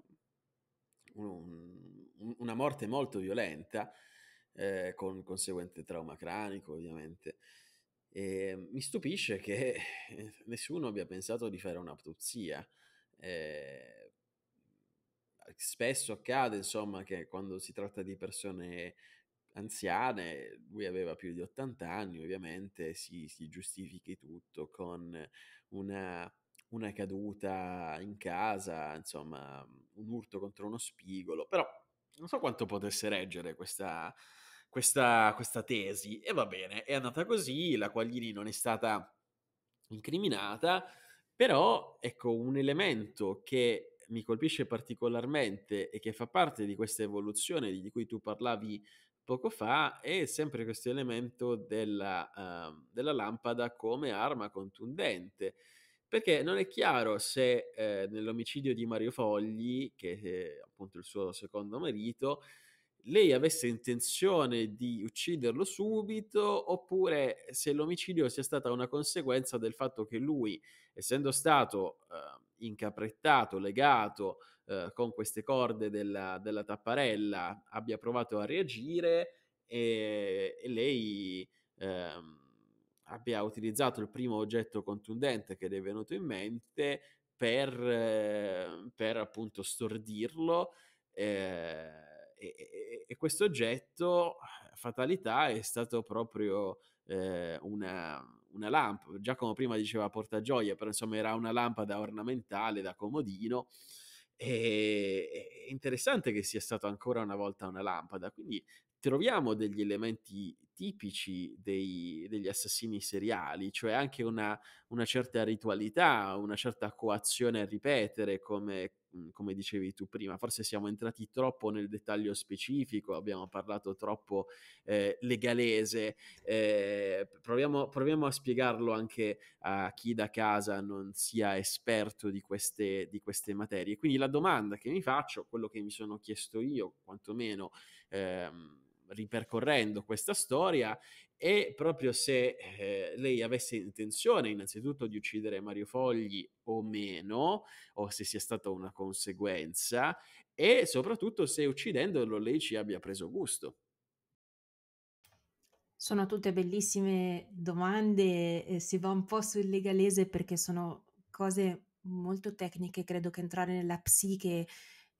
[SPEAKER 1] un, un, una morte molto violenta, eh, con conseguente trauma cranico ovviamente. E ehm, mi stupisce che nessuno abbia pensato di fare un'autopsia. Eh, spesso accade, insomma, che quando si tratta di persone anziane, lui aveva più di 80 anni, ovviamente si, si giustifichi tutto con una, una, caduta in casa, insomma, un urto contro uno spigolo, però non so quanto potesse reggere questa, questa, questa tesi. E va bene, è andata così, la Quaglini non è stata incriminata, però ecco un elemento che mi colpisce particolarmente e che fa parte di questa evoluzione di cui tu parlavi poco fa è sempre questo elemento della, uh, della lampada come arma contundente. Perché non è chiaro se eh, nell'omicidio di Mario Fogli, che è appunto il suo secondo marito, lei avesse intenzione di ucciderlo subito oppure eh, se l'omicidio sia stata una conseguenza del fatto che lui, essendo stato eh, incaprettato, legato eh, con queste corde della, della, tapparella, abbia provato a reagire e, e lei eh, abbia utilizzato il primo oggetto contundente che le è venuto in mente per, eh, per appunto stordirlo. Eh, e, e, questo oggetto, fatalità, è stato proprio eh, una, una lampada. Giacomo prima diceva portagioia, però insomma era una lampada ornamentale da comodino. E è interessante che sia stata ancora una volta una lampada, quindi troviamo degli elementi tipici dei, degli assassini seriali, cioè anche una, una, certa ritualità, una certa coazione a ripetere, come, mm, come, dicevi tu prima. Forse siamo entrati troppo nel dettaglio specifico, abbiamo parlato troppo eh, legalese. Eh, proviamo, proviamo, a spiegarlo anche a chi da casa non sia esperto di queste, di queste materie. Quindi la domanda che mi faccio, quello che mi sono chiesto io, quantomeno, ehm, ripercorrendo questa storia e proprio se eh, lei avesse intenzione innanzitutto di uccidere Mario Fogli o meno, o se sia stata una conseguenza, e soprattutto se uccidendolo lei ci abbia preso gusto.
[SPEAKER 2] Sono tutte bellissime domande, eh, si va un po' sul legalese perché sono cose molto tecniche, credo che entrare nella psiche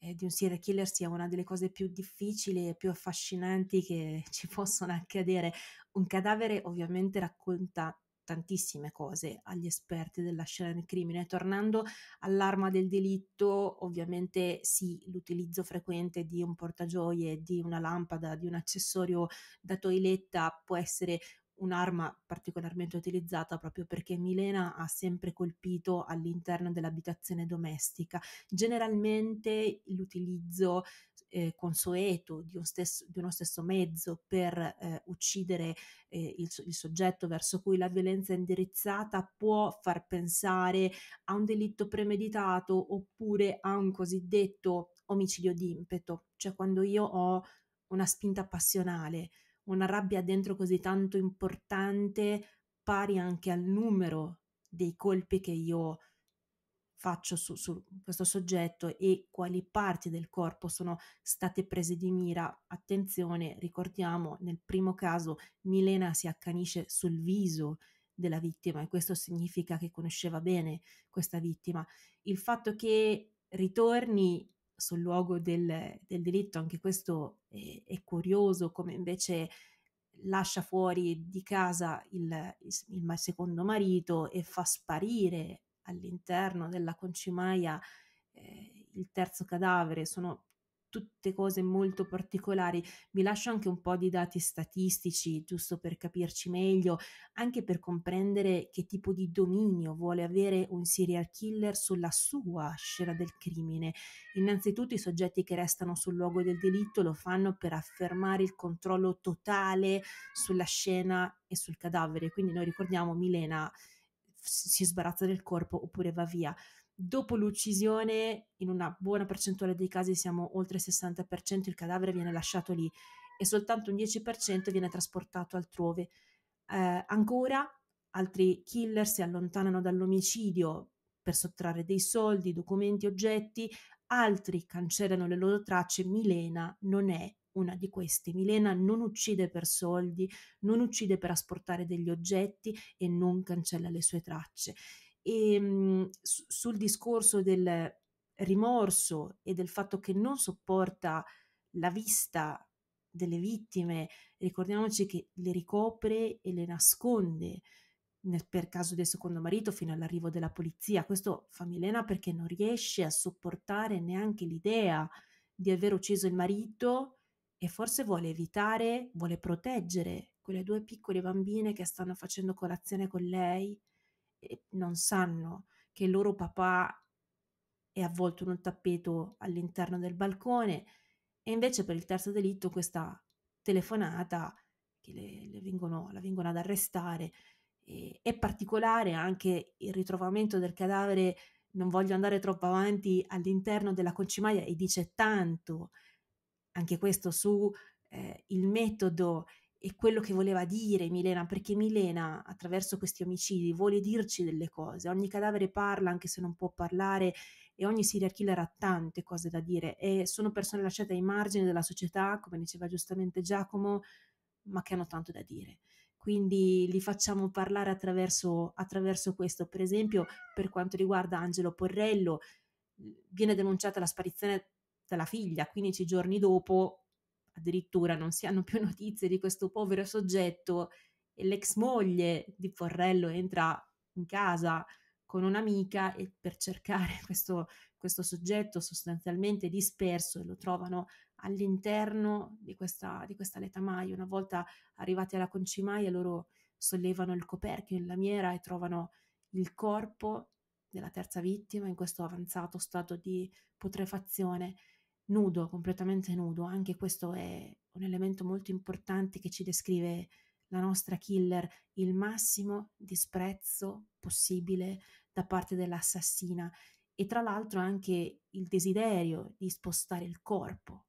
[SPEAKER 2] eh, di un serial killer sia una delle cose più difficili e più affascinanti che ci possono accadere. Un cadavere ovviamente racconta tantissime cose agli esperti della scena del crimine. Tornando all'arma del delitto, ovviamente sì, l'utilizzo frequente di un portagioie, di una lampada, di un accessorio da toiletta può essere un'arma particolarmente utilizzata proprio perché Milena ha sempre colpito all'interno dell'abitazione domestica. Generalmente l'utilizzo eh, consueto di, un stesso, di, uno stesso mezzo per eh, uccidere eh, il, il soggetto verso cui la violenza è indirizzata può far pensare a un delitto premeditato oppure a un cosiddetto omicidio d'impeto, cioè quando io ho una spinta passionale una rabbia dentro così tanto importante pari anche al numero dei colpi che io faccio su, su, questo soggetto e quali parti del corpo sono state prese di mira. Attenzione, ricordiamo, nel primo caso Milena si accanisce sul viso della vittima e questo significa che conosceva bene questa vittima. Il fatto che ritorni sul luogo del, del delitto, anche questo è, è, curioso come invece lascia fuori di casa il, il secondo marito e fa sparire all'interno della concimaia eh, il terzo cadavere, sono tutte cose molto particolari. Vi lascio anche un po' di dati statistici, giusto per capirci meglio, anche per comprendere che tipo di dominio vuole avere un serial killer sulla sua scena del crimine. Innanzitutto i soggetti che restano sul luogo del delitto lo fanno per affermare il controllo totale sulla scena e sul cadavere. Quindi noi ricordiamo Milena si sbarazza del corpo oppure va via. Dopo l'uccisione, in una buona percentuale dei casi siamo oltre il 60%, il cadavere viene lasciato lì e soltanto un 10% viene trasportato altrove. Eh, ancora altri killer si allontanano dall'omicidio per sottrarre dei soldi, documenti, oggetti, altri cancellano le loro tracce, Milena non è una di queste. Milena non uccide per soldi, non uccide per asportare degli oggetti e non cancella le sue tracce. E ehm, su, sul discorso del rimorso e del fatto che non sopporta la vista delle vittime, ricordiamoci che le ricopre e le nasconde nel, per caso del secondo marito fino all'arrivo della polizia. Questo fa Milena perché non riesce a sopportare neanche l'idea di aver ucciso il marito e forse vuole evitare, vuole proteggere quelle due piccole bambine che stanno facendo colazione con lei non sanno che il loro papà è avvolto in un tappeto all'interno del balcone e invece per il terzo delitto questa telefonata che le, le vengono, la vengono ad arrestare e, è particolare anche il ritrovamento del cadavere non voglio andare troppo avanti all'interno della concimaia e dice tanto anche questo su eh, il metodo e quello che voleva dire Milena, perché Milena attraverso questi omicidi vuole dirci delle cose, ogni cadavere parla anche se non può parlare e ogni serial killer ha tante cose da dire e sono persone lasciate ai margini della società, come diceva giustamente Giacomo, ma che hanno tanto da dire. Quindi li facciamo parlare attraverso, attraverso questo. Per esempio, per quanto riguarda Angelo Porrello, viene denunciata la sparizione della figlia 15 giorni dopo addirittura non si hanno più notizie di questo povero soggetto e l'ex moglie di Porrello entra in casa con un'amica e per cercare questo, questo soggetto sostanzialmente disperso e lo trovano all'interno di questa, di questa letamaia. Una volta arrivati alla concimaia loro sollevano il coperchio in lamiera e trovano il corpo della terza vittima in questo avanzato stato di putrefazione nudo, completamente nudo, anche questo è un elemento molto importante che ci descrive la nostra killer, il massimo disprezzo possibile da parte dell'assassina e tra l'altro anche il desiderio di spostare il corpo,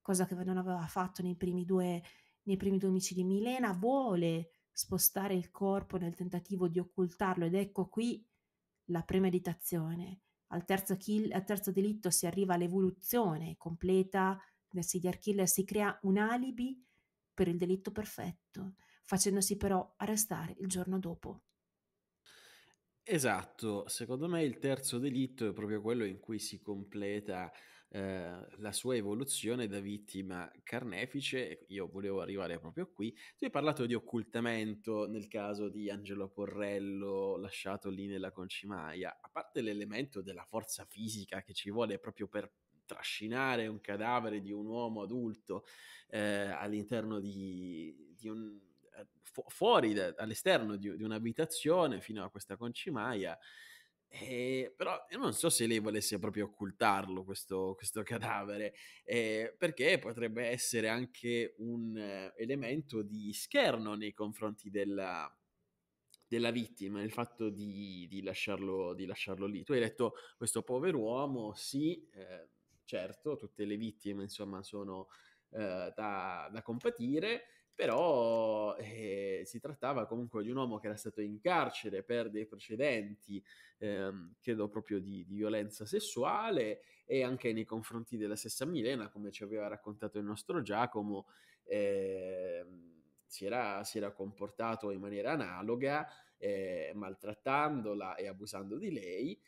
[SPEAKER 2] cosa che non aveva fatto nei primi due, nei primi due omicidi. Milena vuole spostare il corpo nel tentativo di occultarlo ed ecco qui la premeditazione al terzo, kill, al terzo delitto si arriva all'evoluzione completa del serial killer, si crea un alibi per il delitto perfetto, facendosi però arrestare il giorno dopo.
[SPEAKER 1] Esatto, secondo me il terzo delitto è proprio quello in cui si completa eh, la sua evoluzione da vittima carnefice, io volevo arrivare proprio qui, tu hai parlato di occultamento nel caso di Angelo Porrello lasciato lì nella concimaia, a parte l'elemento della forza fisica che ci vuole proprio per trascinare un cadavere di un uomo adulto eh, all'interno di, di un eh, fu- fuori da, all'esterno di, di un'abitazione fino a questa concimaia eh, però io non so se lei volesse proprio occultarlo questo, questo cadavere, eh, perché potrebbe essere anche un eh, elemento di scherno nei confronti della, della vittima, il fatto di, di, lasciarlo, di, lasciarlo, lì. Tu hai detto questo povero uomo, sì, eh, certo, tutte le vittime insomma sono eh, da, da compatire, però eh, si trattava comunque di un uomo che era stato in carcere per dei precedenti, ehm, credo proprio di, di, violenza sessuale e anche nei confronti della stessa Milena, come ci aveva raccontato il nostro Giacomo, eh, si, era, si, era, comportato in maniera analoga, eh, maltrattandola e abusando di lei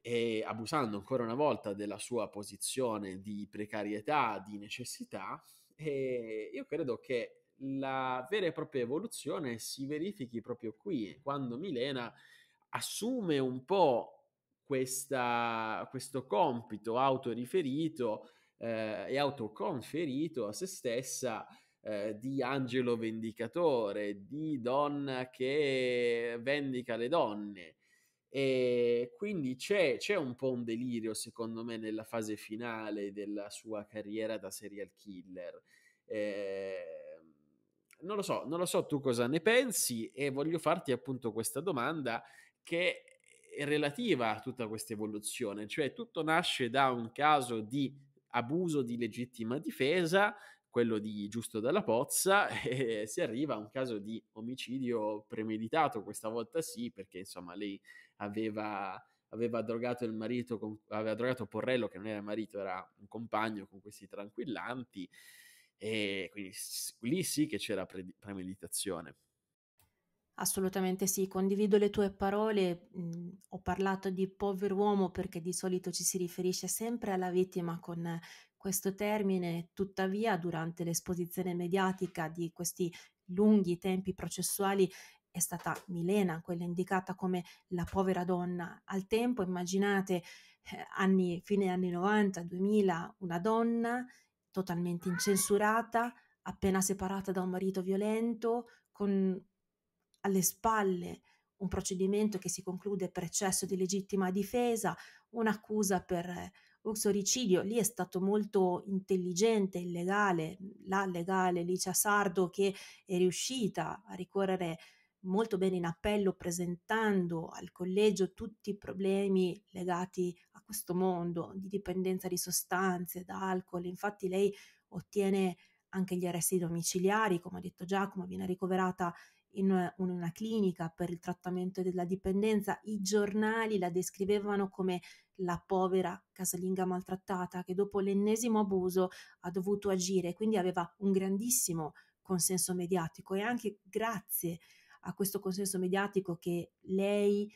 [SPEAKER 1] e abusando ancora una volta della sua posizione di precarietà, di necessità, e io credo che la vera e propria evoluzione si verifichi proprio qui, quando Milena assume un po' questa, questo compito autoriferito eh, e autoconferito a se stessa eh, di angelo vendicatore, di donna che vendica le donne. E quindi c'è, c'è, un po' un delirio, secondo me, nella fase finale della sua carriera da serial killer. Eh, non lo so, non lo so tu cosa ne pensi e voglio farti appunto questa domanda che è relativa a tutta questa evoluzione, cioè tutto nasce da un caso di abuso di legittima difesa, quello di Giusto dalla Pozza, e si arriva a un caso di omicidio premeditato, questa volta sì, perché insomma lei aveva aveva drogato il marito, aveva drogato Porrello, che non era marito, era un compagno con questi tranquillanti. E quindi lì sì che c'era pre- premeditazione.
[SPEAKER 2] Assolutamente sì, condivido le tue parole. Mm, ho parlato di povero uomo perché di solito ci si riferisce sempre alla vittima con questo termine, tuttavia durante l'esposizione mediatica di questi lunghi tempi processuali è stata Milena, quella indicata come la povera donna. Al tempo, immaginate, eh, anni, fine anni 90, 2000, una donna totalmente incensurata, appena separata da un marito violento, con alle spalle un procedimento che si conclude per eccesso di legittima difesa, un'accusa per eh, uxoricidio, lì è stato molto intelligente il legale, la legale Licia Sardo che è riuscita a ricorrere molto bene in appello presentando al collegio tutti i problemi legati a questo mondo di dipendenza di sostanze, da alcol. Infatti lei ottiene anche gli arresti domiciliari, come ha detto Giacomo, viene ricoverata in una, in una clinica per il trattamento della dipendenza. I giornali la descrivevano come la povera casalinga maltrattata che dopo l'ennesimo abuso ha dovuto agire, quindi aveva un grandissimo consenso mediatico e anche grazie a a questo consenso mediatico che lei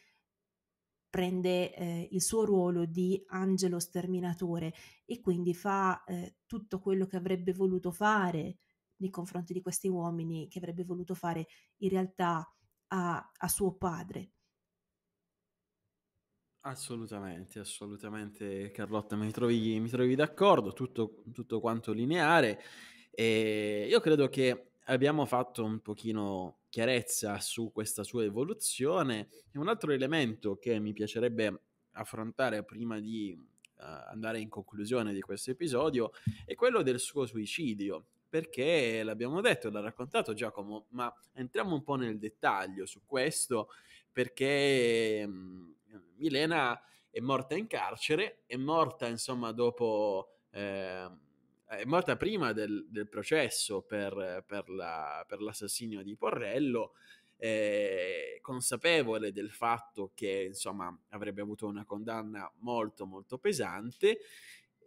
[SPEAKER 2] prende eh, il suo ruolo di angelo sterminatore e quindi fa eh, tutto quello che avrebbe voluto fare nei confronti di questi uomini, che avrebbe voluto fare in realtà a, a suo padre.
[SPEAKER 1] Assolutamente, assolutamente Carlotta, mi trovi, mi trovi d'accordo, tutto, tutto, quanto lineare. E io credo che abbiamo fatto un pochino chiarezza su questa sua evoluzione. E un altro elemento che mi piacerebbe affrontare prima di uh, andare in conclusione di questo episodio è quello del suo suicidio. Perché l'abbiamo detto, l'ha raccontato Giacomo, ma entriamo un po' nel dettaglio su questo, perché mm, Milena è morta in carcere, è morta insomma dopo eh, è morta prima del, del processo per, per, la, per, l'assassinio di Porrello, eh, consapevole del fatto che insomma, avrebbe avuto una condanna molto molto pesante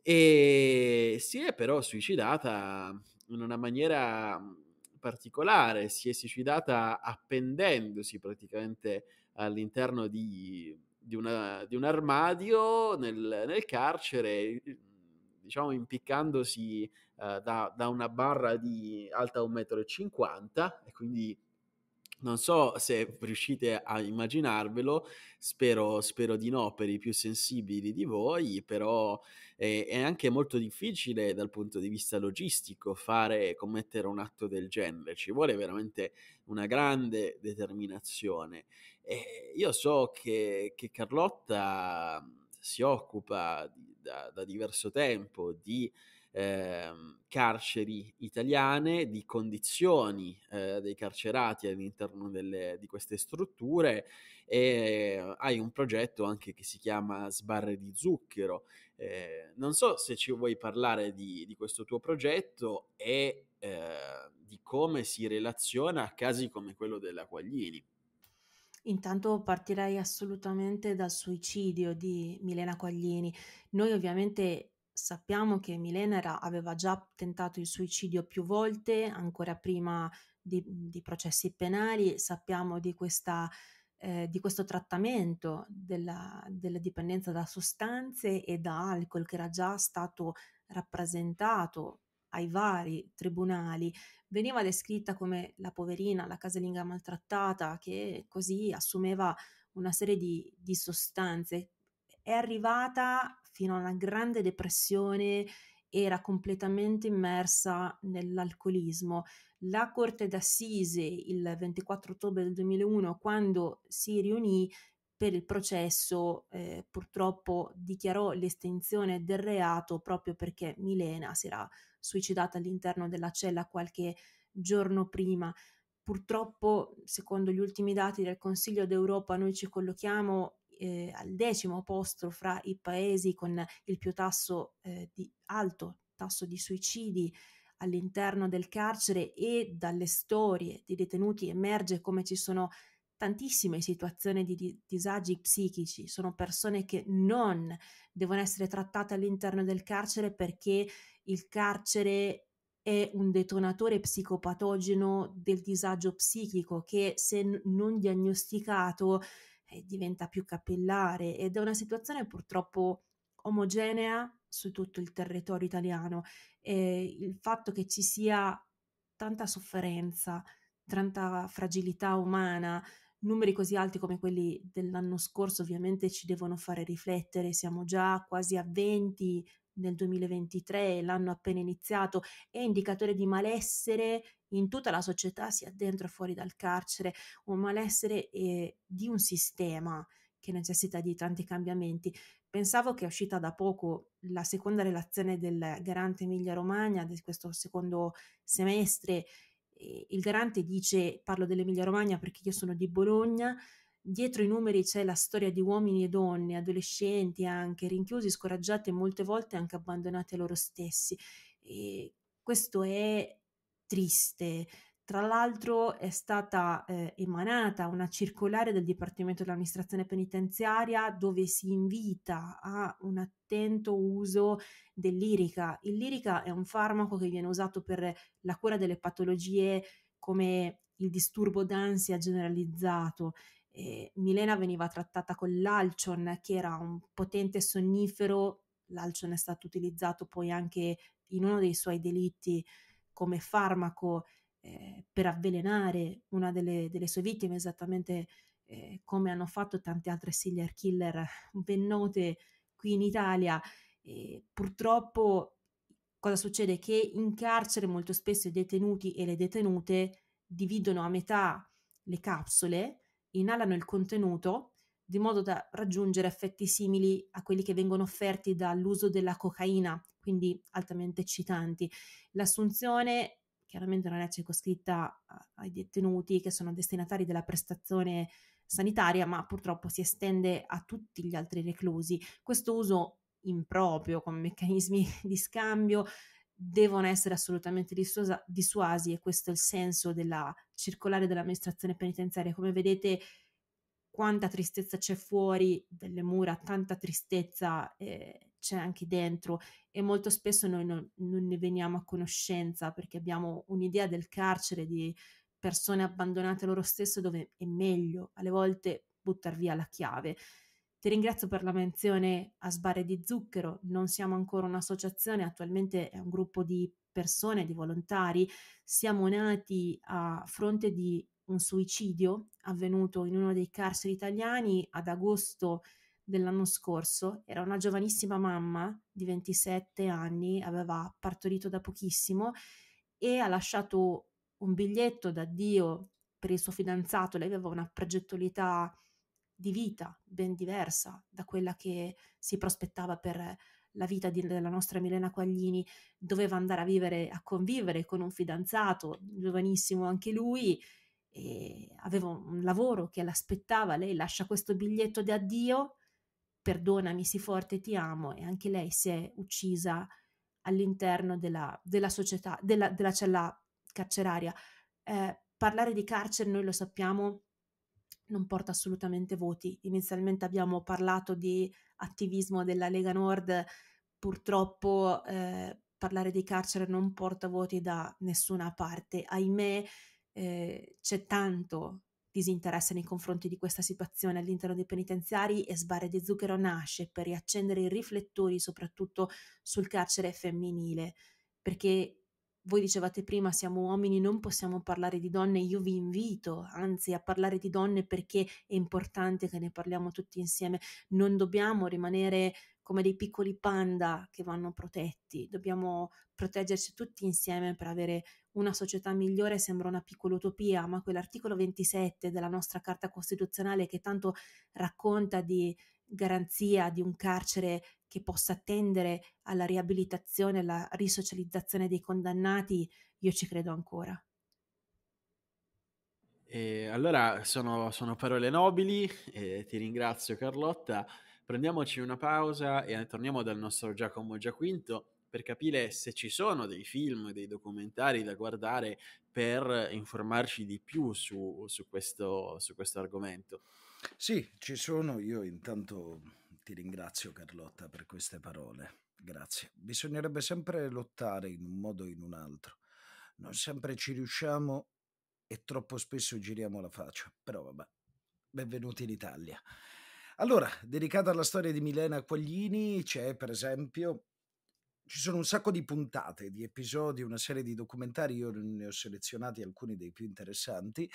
[SPEAKER 1] e si è però suicidata in una maniera particolare, si è suicidata appendendosi praticamente all'interno di, di, una, di un armadio nel, nel carcere diciamo impiccandosi eh, da, da, una barra di alta 1,50 m e quindi non so se riuscite a immaginarvelo, spero, spero, di no per i più sensibili di voi, però è, è, anche molto difficile dal punto di vista logistico fare, commettere un atto del genere, ci vuole veramente una grande determinazione. E io so che, che Carlotta si occupa di, da, da, diverso tempo di eh, carceri italiane, di condizioni eh, dei carcerati all'interno delle, di queste strutture e hai un progetto anche che si chiama Sbarre di Zucchero. Eh, non so se ci vuoi parlare di, di questo tuo progetto e eh, di come si relaziona a casi come quello della Quaglini.
[SPEAKER 2] Intanto partirei assolutamente dal suicidio di Milena Quaglini. Noi ovviamente sappiamo che Milena era, aveva già tentato il suicidio più volte, ancora prima di, di processi penali, sappiamo di, questa, eh, di questo trattamento della, della dipendenza da sostanze e da alcol che era già stato rappresentato ai vari tribunali veniva descritta come la poverina, la casalinga maltrattata, che così assumeva una serie di, di sostanze. È arrivata fino a una grande depressione era completamente immersa nell'alcolismo. La Corte d'Assise il 24 ottobre del 2001, quando si riunì, per il processo eh, purtroppo dichiarò l'estinzione del reato proprio perché Milena si era suicidata all'interno della cella qualche giorno prima. Purtroppo, secondo gli ultimi dati del Consiglio d'Europa, noi ci collochiamo eh, al decimo posto fra i paesi con il più tasso, eh, di, alto tasso di suicidi all'interno del carcere e dalle storie di detenuti emerge come ci sono tantissime situazioni di disagi psichici, sono persone che non devono essere trattate all'interno del carcere perché il carcere è un detonatore psicopatogeno del disagio psichico che se non diagnosticato eh, diventa più capillare ed è una situazione purtroppo omogenea su tutto il territorio italiano e il fatto che ci sia tanta sofferenza, tanta fragilità umana, numeri così alti come quelli dell'anno scorso ovviamente ci devono fare riflettere, siamo già quasi a 20 nel 2023, l'anno appena iniziato, è indicatore di malessere in tutta la società, sia dentro che fuori dal carcere, un malessere eh, di un sistema che necessita di tanti cambiamenti. Pensavo che è uscita da poco la seconda relazione del Garante Emilia Romagna di questo secondo semestre il garante dice, parlo dell'Emilia Romagna perché io sono di Bologna, dietro i numeri c'è la storia di uomini e donne, adolescenti anche, rinchiusi, scoraggiati e molte volte anche abbandonati a loro stessi. E questo è triste, tra l'altro è stata eh, emanata una circolare del Dipartimento dell'amministrazione penitenziaria dove si invita a un attento uso dell'irica. Il lirica è un farmaco che viene usato per la cura delle patologie come il disturbo d'ansia generalizzato. Eh, Milena veniva trattata con l'alcion, che era un potente sonnifero. L'alcion è stato utilizzato poi anche in uno dei suoi delitti come farmaco eh, per avvelenare una delle, delle sue vittime, esattamente eh, come hanno fatto tante altre serial killer ben note qui in Italia. Eh, purtroppo cosa succede? Che in carcere molto spesso i detenuti e le detenute dividono a metà le capsule, inalano il contenuto di modo da raggiungere effetti simili a quelli che vengono offerti dall'uso della cocaina, quindi altamente eccitanti. L'assunzione chiaramente non è circoscritta ai detenuti che sono destinatari della prestazione sanitaria, ma purtroppo si estende a tutti gli altri reclusi. Questo uso improprio come meccanismi di scambio devono essere assolutamente dissuasa- dissuasi e questo è il senso della circolare dell'amministrazione penitenziaria. Come vedete quanta tristezza c'è fuori delle mura, tanta tristezza eh, c'è anche dentro e molto spesso noi non, non ne veniamo a conoscenza perché abbiamo un'idea del carcere di persone abbandonate loro stesse dove è meglio alle volte buttare via la chiave. Ti ringrazio per la menzione a Sbare di Zucchero, non siamo ancora un'associazione, attualmente è un gruppo di persone, di volontari, siamo nati a fronte di un suicidio avvenuto in uno dei carceri italiani ad agosto dell'anno scorso, era una giovanissima mamma di 27 anni, aveva partorito da pochissimo e ha lasciato un biglietto d'addio per il suo fidanzato, lei aveva una progettualità di vita ben diversa da quella che si prospettava per la vita di, della nostra Milena Quaglini, doveva andare a vivere, a convivere con un fidanzato, giovanissimo anche lui, aveva un lavoro che l'aspettava, lei lascia questo biglietto di addio perdonami, sii forte, ti amo, e anche lei si è uccisa all'interno della, della società, della, della, cella carceraria. Eh, parlare di carcere, noi lo sappiamo, non porta assolutamente voti. Inizialmente abbiamo parlato di attivismo della Lega Nord, purtroppo eh, parlare di carcere non porta voti da nessuna parte. Ahimè, eh, c'è tanto disinteresse nei confronti di questa situazione all'interno dei penitenziari e sbarre di zucchero nasce per riaccendere i riflettori soprattutto sul carcere femminile, perché voi dicevate prima siamo uomini, non possiamo parlare di donne, io vi invito anzi a parlare di donne perché è importante che ne parliamo tutti insieme, non dobbiamo rimanere come dei piccoli panda che vanno protetti, dobbiamo proteggerci tutti insieme per avere una società migliore, sembra una piccola utopia, ma quell'articolo 27 della nostra Carta Costituzionale che tanto racconta di garanzia di un carcere che possa tendere alla riabilitazione, alla risocializzazione dei condannati, io ci credo ancora.
[SPEAKER 1] E allora sono, sono, parole nobili, eh, ti ringrazio Carlotta prendiamoci una pausa e torniamo dal nostro Giacomo Giaquinto per capire se ci sono dei film, dei documentari da guardare per informarci di più su, su, questo, su questo argomento.
[SPEAKER 3] Sì, ci sono. Io intanto ti ringrazio Carlotta per queste parole. Grazie. Bisognerebbe sempre lottare in un modo o in un altro. Non sempre ci riusciamo e troppo spesso giriamo la faccia, però vabbè. Benvenuti in Italia. Allora, dedicata alla storia di Milena Quaglini, c'è per esempio, ci sono un sacco di puntate, di episodi, una serie di documentari, io ne ho selezionati alcuni dei più interessanti,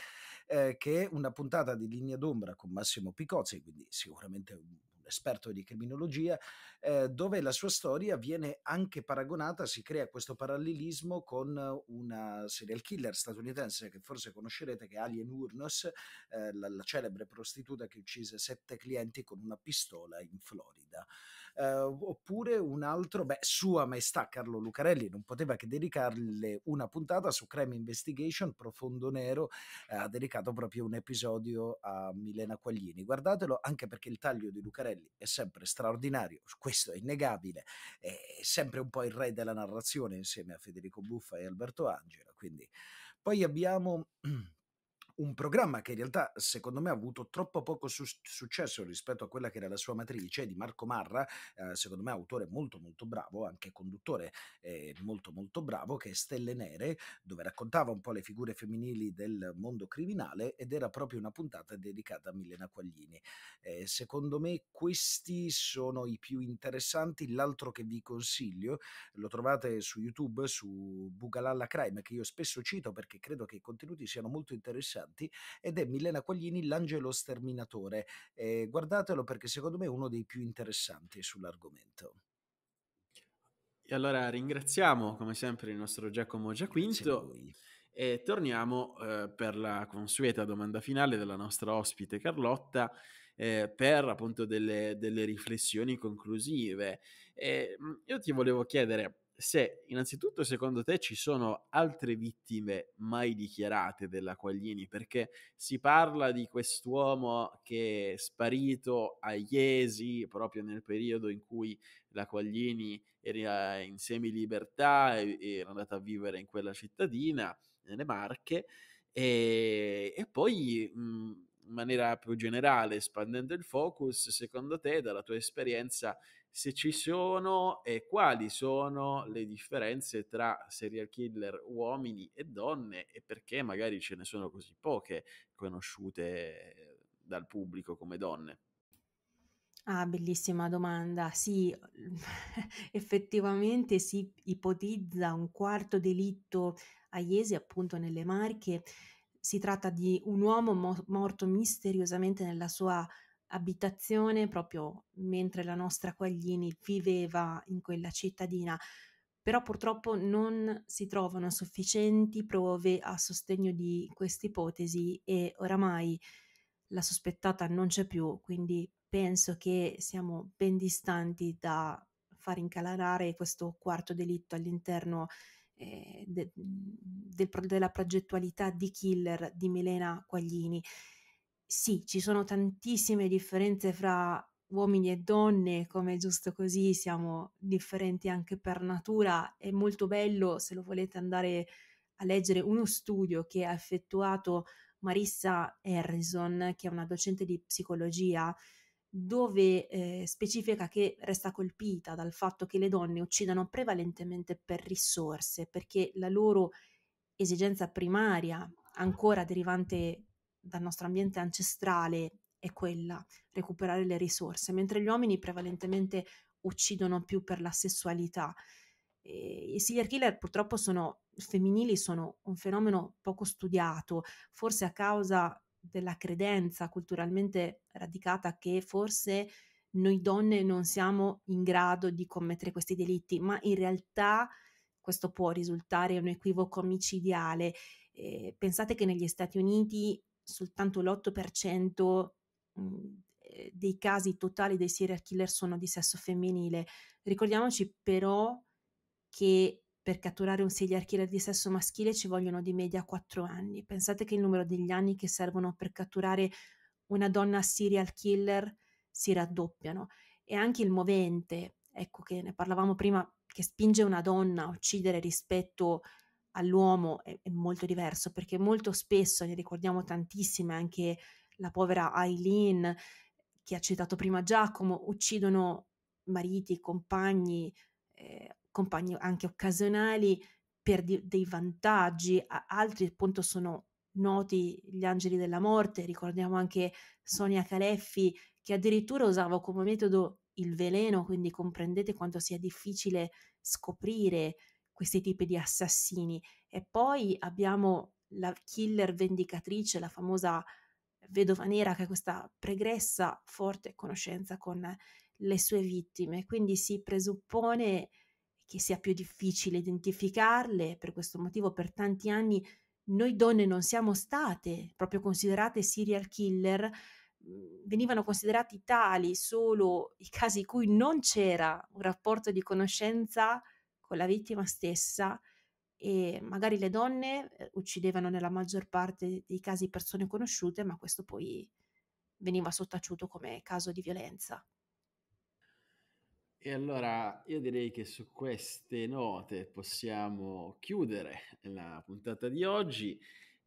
[SPEAKER 3] eh, che è una puntata di Linea d'Ombra con Massimo Picozzi, quindi sicuramente un esperto di criminologia, eh, dove la sua storia viene anche paragonata, si crea questo parallelismo con eh, una serial killer statunitense che forse conoscerete, che è Alien Urnos, eh, la, la, celebre prostituta che uccise sette clienti con una pistola in Florida. Uhm, oppure un altro, beh, Sua Maestà Carlo Lucarelli non poteva che dedicarle una puntata su Crime Investigation Profondo Nero, ha uhm, dedicato proprio un episodio a Milena Quaglini. Guardatelo anche perché il taglio di Lucarelli è sempre straordinario, questo è innegabile, è sempre un po' il re della narrazione insieme a Federico Buffa e Alberto Angela, quindi poi abbiamo un programma che in realtà secondo me ha avuto troppo poco su- successo rispetto a quella che era la sua matrice di Marco Marra, eh, secondo me autore molto molto bravo, anche conduttore eh, molto molto bravo, che è Stelle Nere, dove raccontava un po' le figure femminili del mondo criminale ed era proprio una puntata dedicata a Milena Quaglini. Eh, secondo me questi sono i più interessanti, l'altro che vi consiglio lo trovate su YouTube, su Bugalalla Crime, che io spesso cito perché credo che i contenuti siano molto interessanti importanti ed è Milena Quaglini L'angelo sterminatore. Eh, guardatelo perché secondo me è uno dei più interessanti sull'argomento.
[SPEAKER 1] E allora ringraziamo come sempre il nostro Giacomo Giaquinto e torniamo eh, per la consueta domanda finale della nostra ospite Carlotta. Eh, per appunto delle, delle riflessioni conclusive. Eh, io ti volevo chiedere, se innanzitutto secondo te ci sono altre vittime mai dichiarate della Quaglini, perché si parla di quest'uomo che è sparito a Iesi proprio nel periodo in cui la Quaglini era in semilibertà e era andata a vivere in quella cittadina, nelle Marche, e, e poi... Mh, mhmm, in maniera più generale, espandendo il focus, secondo te, dalla tua esperienza, se ci sono e quali sono le differenze tra serial killer uomini e donne e perché magari ce ne sono così poche conosciute eh, dal pubblico come donne.
[SPEAKER 2] Ah, bellissima domanda. Sì, effettivamente si ipotizza un quarto delitto a Iesi, appunto nelle Marche. Si tratta di un uomo mo- morto misteriosamente nella sua abitazione proprio mentre la nostra Quaglini viveva in quella cittadina, però purtroppo non si trovano sufficienti prove a sostegno di questa ipotesi e oramai la sospettata non c'è più, quindi penso che siamo ben distanti da far incalarare questo quarto delitto all'interno eh, de, de, della progettualità di killer di Milena Quaglini sì, ci sono tantissime differenze fra uomini e donne, come giusto così, siamo differenti anche per natura. È molto bello se lo volete andare a leggere uno studio che ha effettuato Marissa Harrison, che è una docente di psicologia, dove eh, specifica che resta colpita dal fatto che le donne uccidano prevalentemente per risorse, perché la loro esigenza primaria, ancora derivante dal nostro ambiente ancestrale è quella, recuperare le risorse, mentre gli uomini prevalentemente uccidono più per la sessualità. I serial killer purtroppo sono femminili, sono un fenomeno poco studiato, forse a causa della credenza culturalmente radicata che forse noi donne non siamo in grado di commettere questi delitti, ma in realtà questo può risultare un equivoco micidiale. Eh, pensate che negli Stati Uniti soltanto l'8% mhmm, eh, dei casi totali dei serial killer sono di sesso femminile. Ricordiamoci però che per catturare un serial killer di sesso maschile ci vogliono di media 4 anni. Pensate che il numero degli anni che servono per catturare una donna serial killer si raddoppiano e anche il movente, ecco che ne parlavamo prima, che spinge una donna a uccidere rispetto a all'uomo è, è molto diverso perché molto spesso ne ricordiamo tantissime anche la povera Eileen che ha citato prima Giacomo, uccidono mariti, compagni, eh, compagni anche occasionali per di- dei vantaggi, a- altri appunto sono noti gli angeli della morte, ricordiamo anche Sonia Caleffi che addirittura usava come metodo il veleno, quindi comprendete quanto sia difficile scoprire questi tipi di assassini. E poi abbiamo la killer vendicatrice, la famosa vedova nera che ha questa pregressa forte conoscenza con le sue vittime, quindi si presuppone che sia più difficile identificarle, per questo motivo per tanti anni noi donne non siamo state proprio considerate serial killer, mhmm, venivano considerati tali solo i casi in cui non c'era un rapporto di conoscenza con la vittima stessa e magari le donne eh, uccidevano nella maggior parte dei casi persone conosciute, ma questo poi veniva sottaciuto come caso di violenza.
[SPEAKER 1] E allora io direi che su queste note possiamo chiudere la puntata di oggi.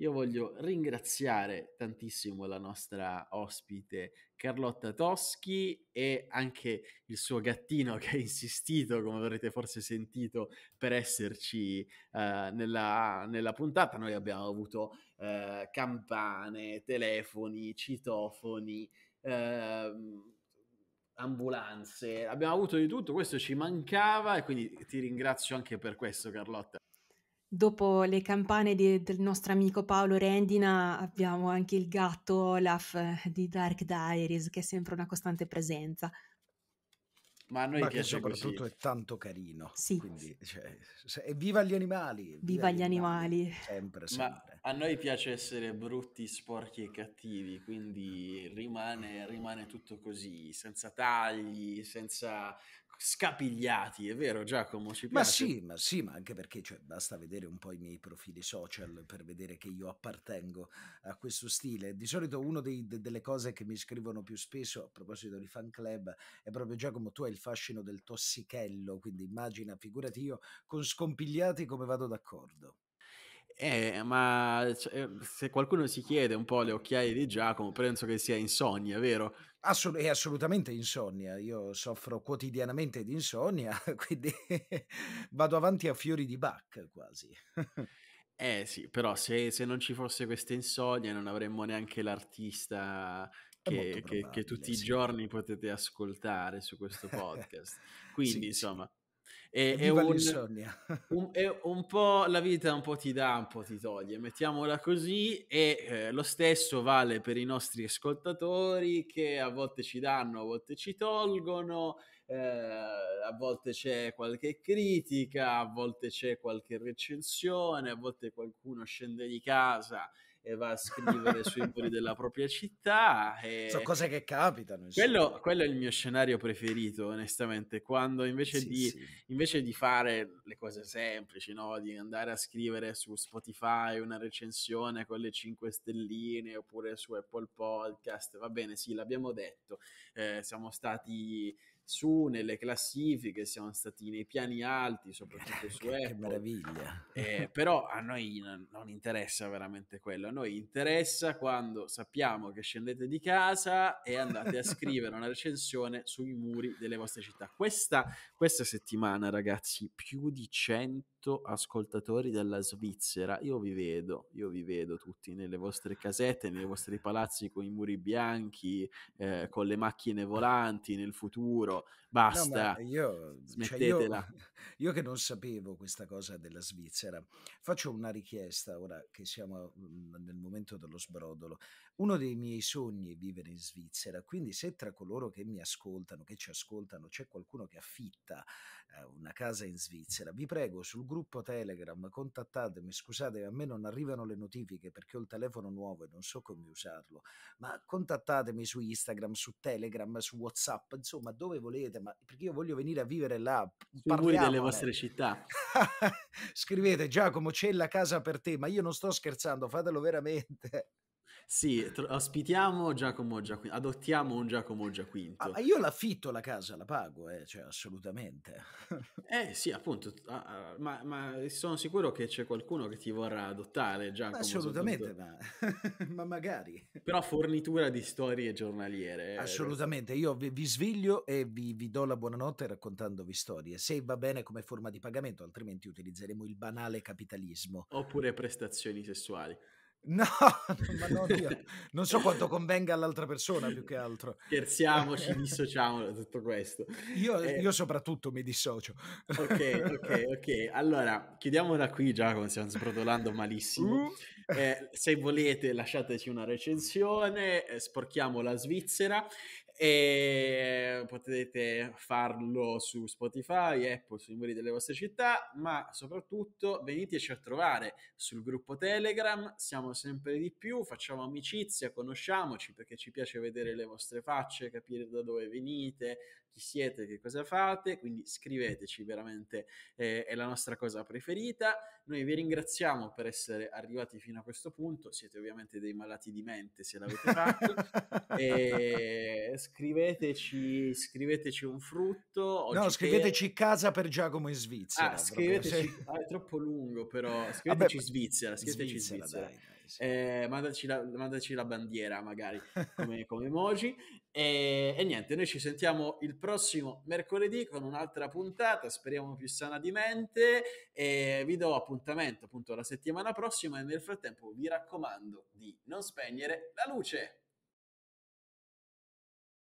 [SPEAKER 1] Io voglio ringraziare tantissimo la nostra ospite Carlotta Toschi e anche il suo gattino che ha insistito, come avrete forse sentito, per esserci eh, nella, nella, puntata. Noi abbiamo avuto eh, campane, telefoni, citofoni. Eh, ambulanze, abbiamo avuto di tutto, questo ci mancava e quindi ti ringrazio anche per questo Carlotta.
[SPEAKER 2] Dopo le campane di- del nostro amico Paolo Rendina abbiamo anche il gatto Olaf eh, di Dark Diaries che è sempre una costante presenza.
[SPEAKER 3] Ma a noi Ma che piace così. soprattutto è tanto carino. Sì. Quindi, cioè, se- e viva gli animali! Viva gli animali. Sempre, sempre.
[SPEAKER 1] Ma a noi piace essere brutti, sporchi e cattivi, quindi rimane, rimane tutto così, senza tagli, senza scapigliati, è vero Giacomo? Ci piace. Ma
[SPEAKER 3] sì, ma sì, ma anche perché cioè, basta vedere un po' i miei profili social per vedere che io appartengo a questo stile. Di solito una de- delle cose che mi scrivono più spesso a proposito di fan club è proprio Giacomo, tu hai il fascino del tossichello, quindi immagina, figurati io, con scompigliati come vado d'accordo.
[SPEAKER 1] Eh, ma eh, cioè, ehm, se qualcuno si chiede un po' le occhiaie di Giacomo, penso che sia insonnia, vero?
[SPEAKER 3] Assolut- è assolutamente insonnia, io soffro quotidianamente di insonnia, quindi vado avanti a fiori di Bach quasi.
[SPEAKER 1] eh sì, però se, se non ci fosse questa insonnia non avremmo neanche l'artista che, che, che, tutti sì. i giorni potete ascoltare su questo podcast. Quindi sì, insomma... Sì e, è un,
[SPEAKER 3] un, è
[SPEAKER 1] un, po' la vita un po' ti dà, un po' ti toglie, mettiamola così, e eh, lo stesso vale per i nostri ascoltatori che a volte ci danno, a volte ci tolgono, eh, a volte c'è qualche critica, a volte c'è qualche recensione, a volte qualcuno scende di casa e va a scrivere sui muri della propria città. E... Sono cose
[SPEAKER 3] che capitano. Quello,
[SPEAKER 1] quello, è il mio scenario preferito, onestamente, quando invece, sì, di, sì. invece di, fare le cose semplici, no? di andare a scrivere su Spotify una recensione con le 5 stelline oppure su Apple Podcast, va bene, sì, l'abbiamo detto, eh, siamo stati su nelle classifiche, siamo stati nei piani alti, soprattutto che, su Apple. Che meraviglia! Eh, però a noi non, non interessa veramente quello, a noi interessa quando sappiamo che scendete di casa e andate a scrivere una recensione sui muri delle vostre città. Questa, questa settimana, ragazzi, più di 100 soprattutto ascoltatori della Svizzera, io vi vedo, io vi vedo tutti nelle vostre casette, nei vostri palazzi con i muri bianchi, eh, con le macchine volanti nel futuro, basta, no, cioè, io, smettetela.
[SPEAKER 3] Cioè io, io, che non sapevo questa cosa della Svizzera, faccio una richiesta ora che siamo mm, nel momento dello sbrodolo, uno dei miei sogni è vivere in Svizzera, quindi se tra coloro che mi ascoltano, che ci ascoltano, c'è qualcuno che affitta eh, una casa in Svizzera, vi prego sul gruppo Telegram contattatemi, scusate, a me non arrivano le notifiche perché ho il telefono nuovo e non so come usarlo, ma contattatemi su Instagram, su Telegram, su WhatsApp, insomma, dove volete, ma perché io voglio venire a vivere là. Sui muri delle vostre città. Scrivete Giacomo, c'è la casa per te, ma io non sto scherzando, fatelo veramente.
[SPEAKER 1] Sì, tr- ospitiamo Giacomo Giaquinto, adottiamo un Giacomo Giaquinto. Ah,
[SPEAKER 3] io l'affitto la casa,
[SPEAKER 1] la pago, eh, cioè, assolutamente. eh sì, appunto, ah, ah, ma, ma, sono sicuro che c'è qualcuno che ti vorrà adottare Giacomo. Ma assolutamente, ma...
[SPEAKER 3] ma... magari.
[SPEAKER 1] Però fornitura di storie giornaliere.
[SPEAKER 3] Eh, assolutamente, io vi, vi sveglio e vi, vi, do la buonanotte raccontandovi storie, se va bene come forma di pagamento, altrimenti utilizzeremo il banale capitalismo. Oppure prestazioni sessuali. No, ma non io. Non so quanto convenga all'altra persona più che altro. Scherziamoci, dissociamo da tutto questo. Io, eh, io, soprattutto mi dissocio. Ok, ok, ok. Allora, chiudiamola
[SPEAKER 1] qui già, come stiamo sbrodolando malissimo. Uh. Eh, se volete lasciateci una recensione, eh, sporchiamo la Svizzera e potete farlo su Spotify, Apple, sui muri delle vostre città, ma soprattutto veniteci a trovare sul gruppo Telegram, siamo sempre di più, facciamo amicizia, conosciamoci perché ci piace vedere le vostre facce, capire da dove venite, chi siete, che cosa fate, quindi scriveteci veramente, eh, è la nostra cosa preferita. Noi vi ringraziamo per essere arrivati fino a questo punto, siete ovviamente dei malati di mente se l'avete fatto. e scriveteci, scriveteci
[SPEAKER 3] un frutto. no, scriveteci che... casa per Giacomo in Svizzera. Ah, scriveteci, proprio, se... ah,
[SPEAKER 1] è troppo lungo però, scriveteci Vabbè, Svizzera, scriveteci Svizzera. Svizzera. Dai, dai sì. Eh, mandaci, la, mandaci, la, bandiera magari come, come emoji. E, e, niente, noi ci sentiamo il prossimo mercoledì con un'altra puntata, speriamo più sana di mente. E vi do appuntamento appunto la settimana prossima e nel frattempo vi raccomando di non spegnere la luce.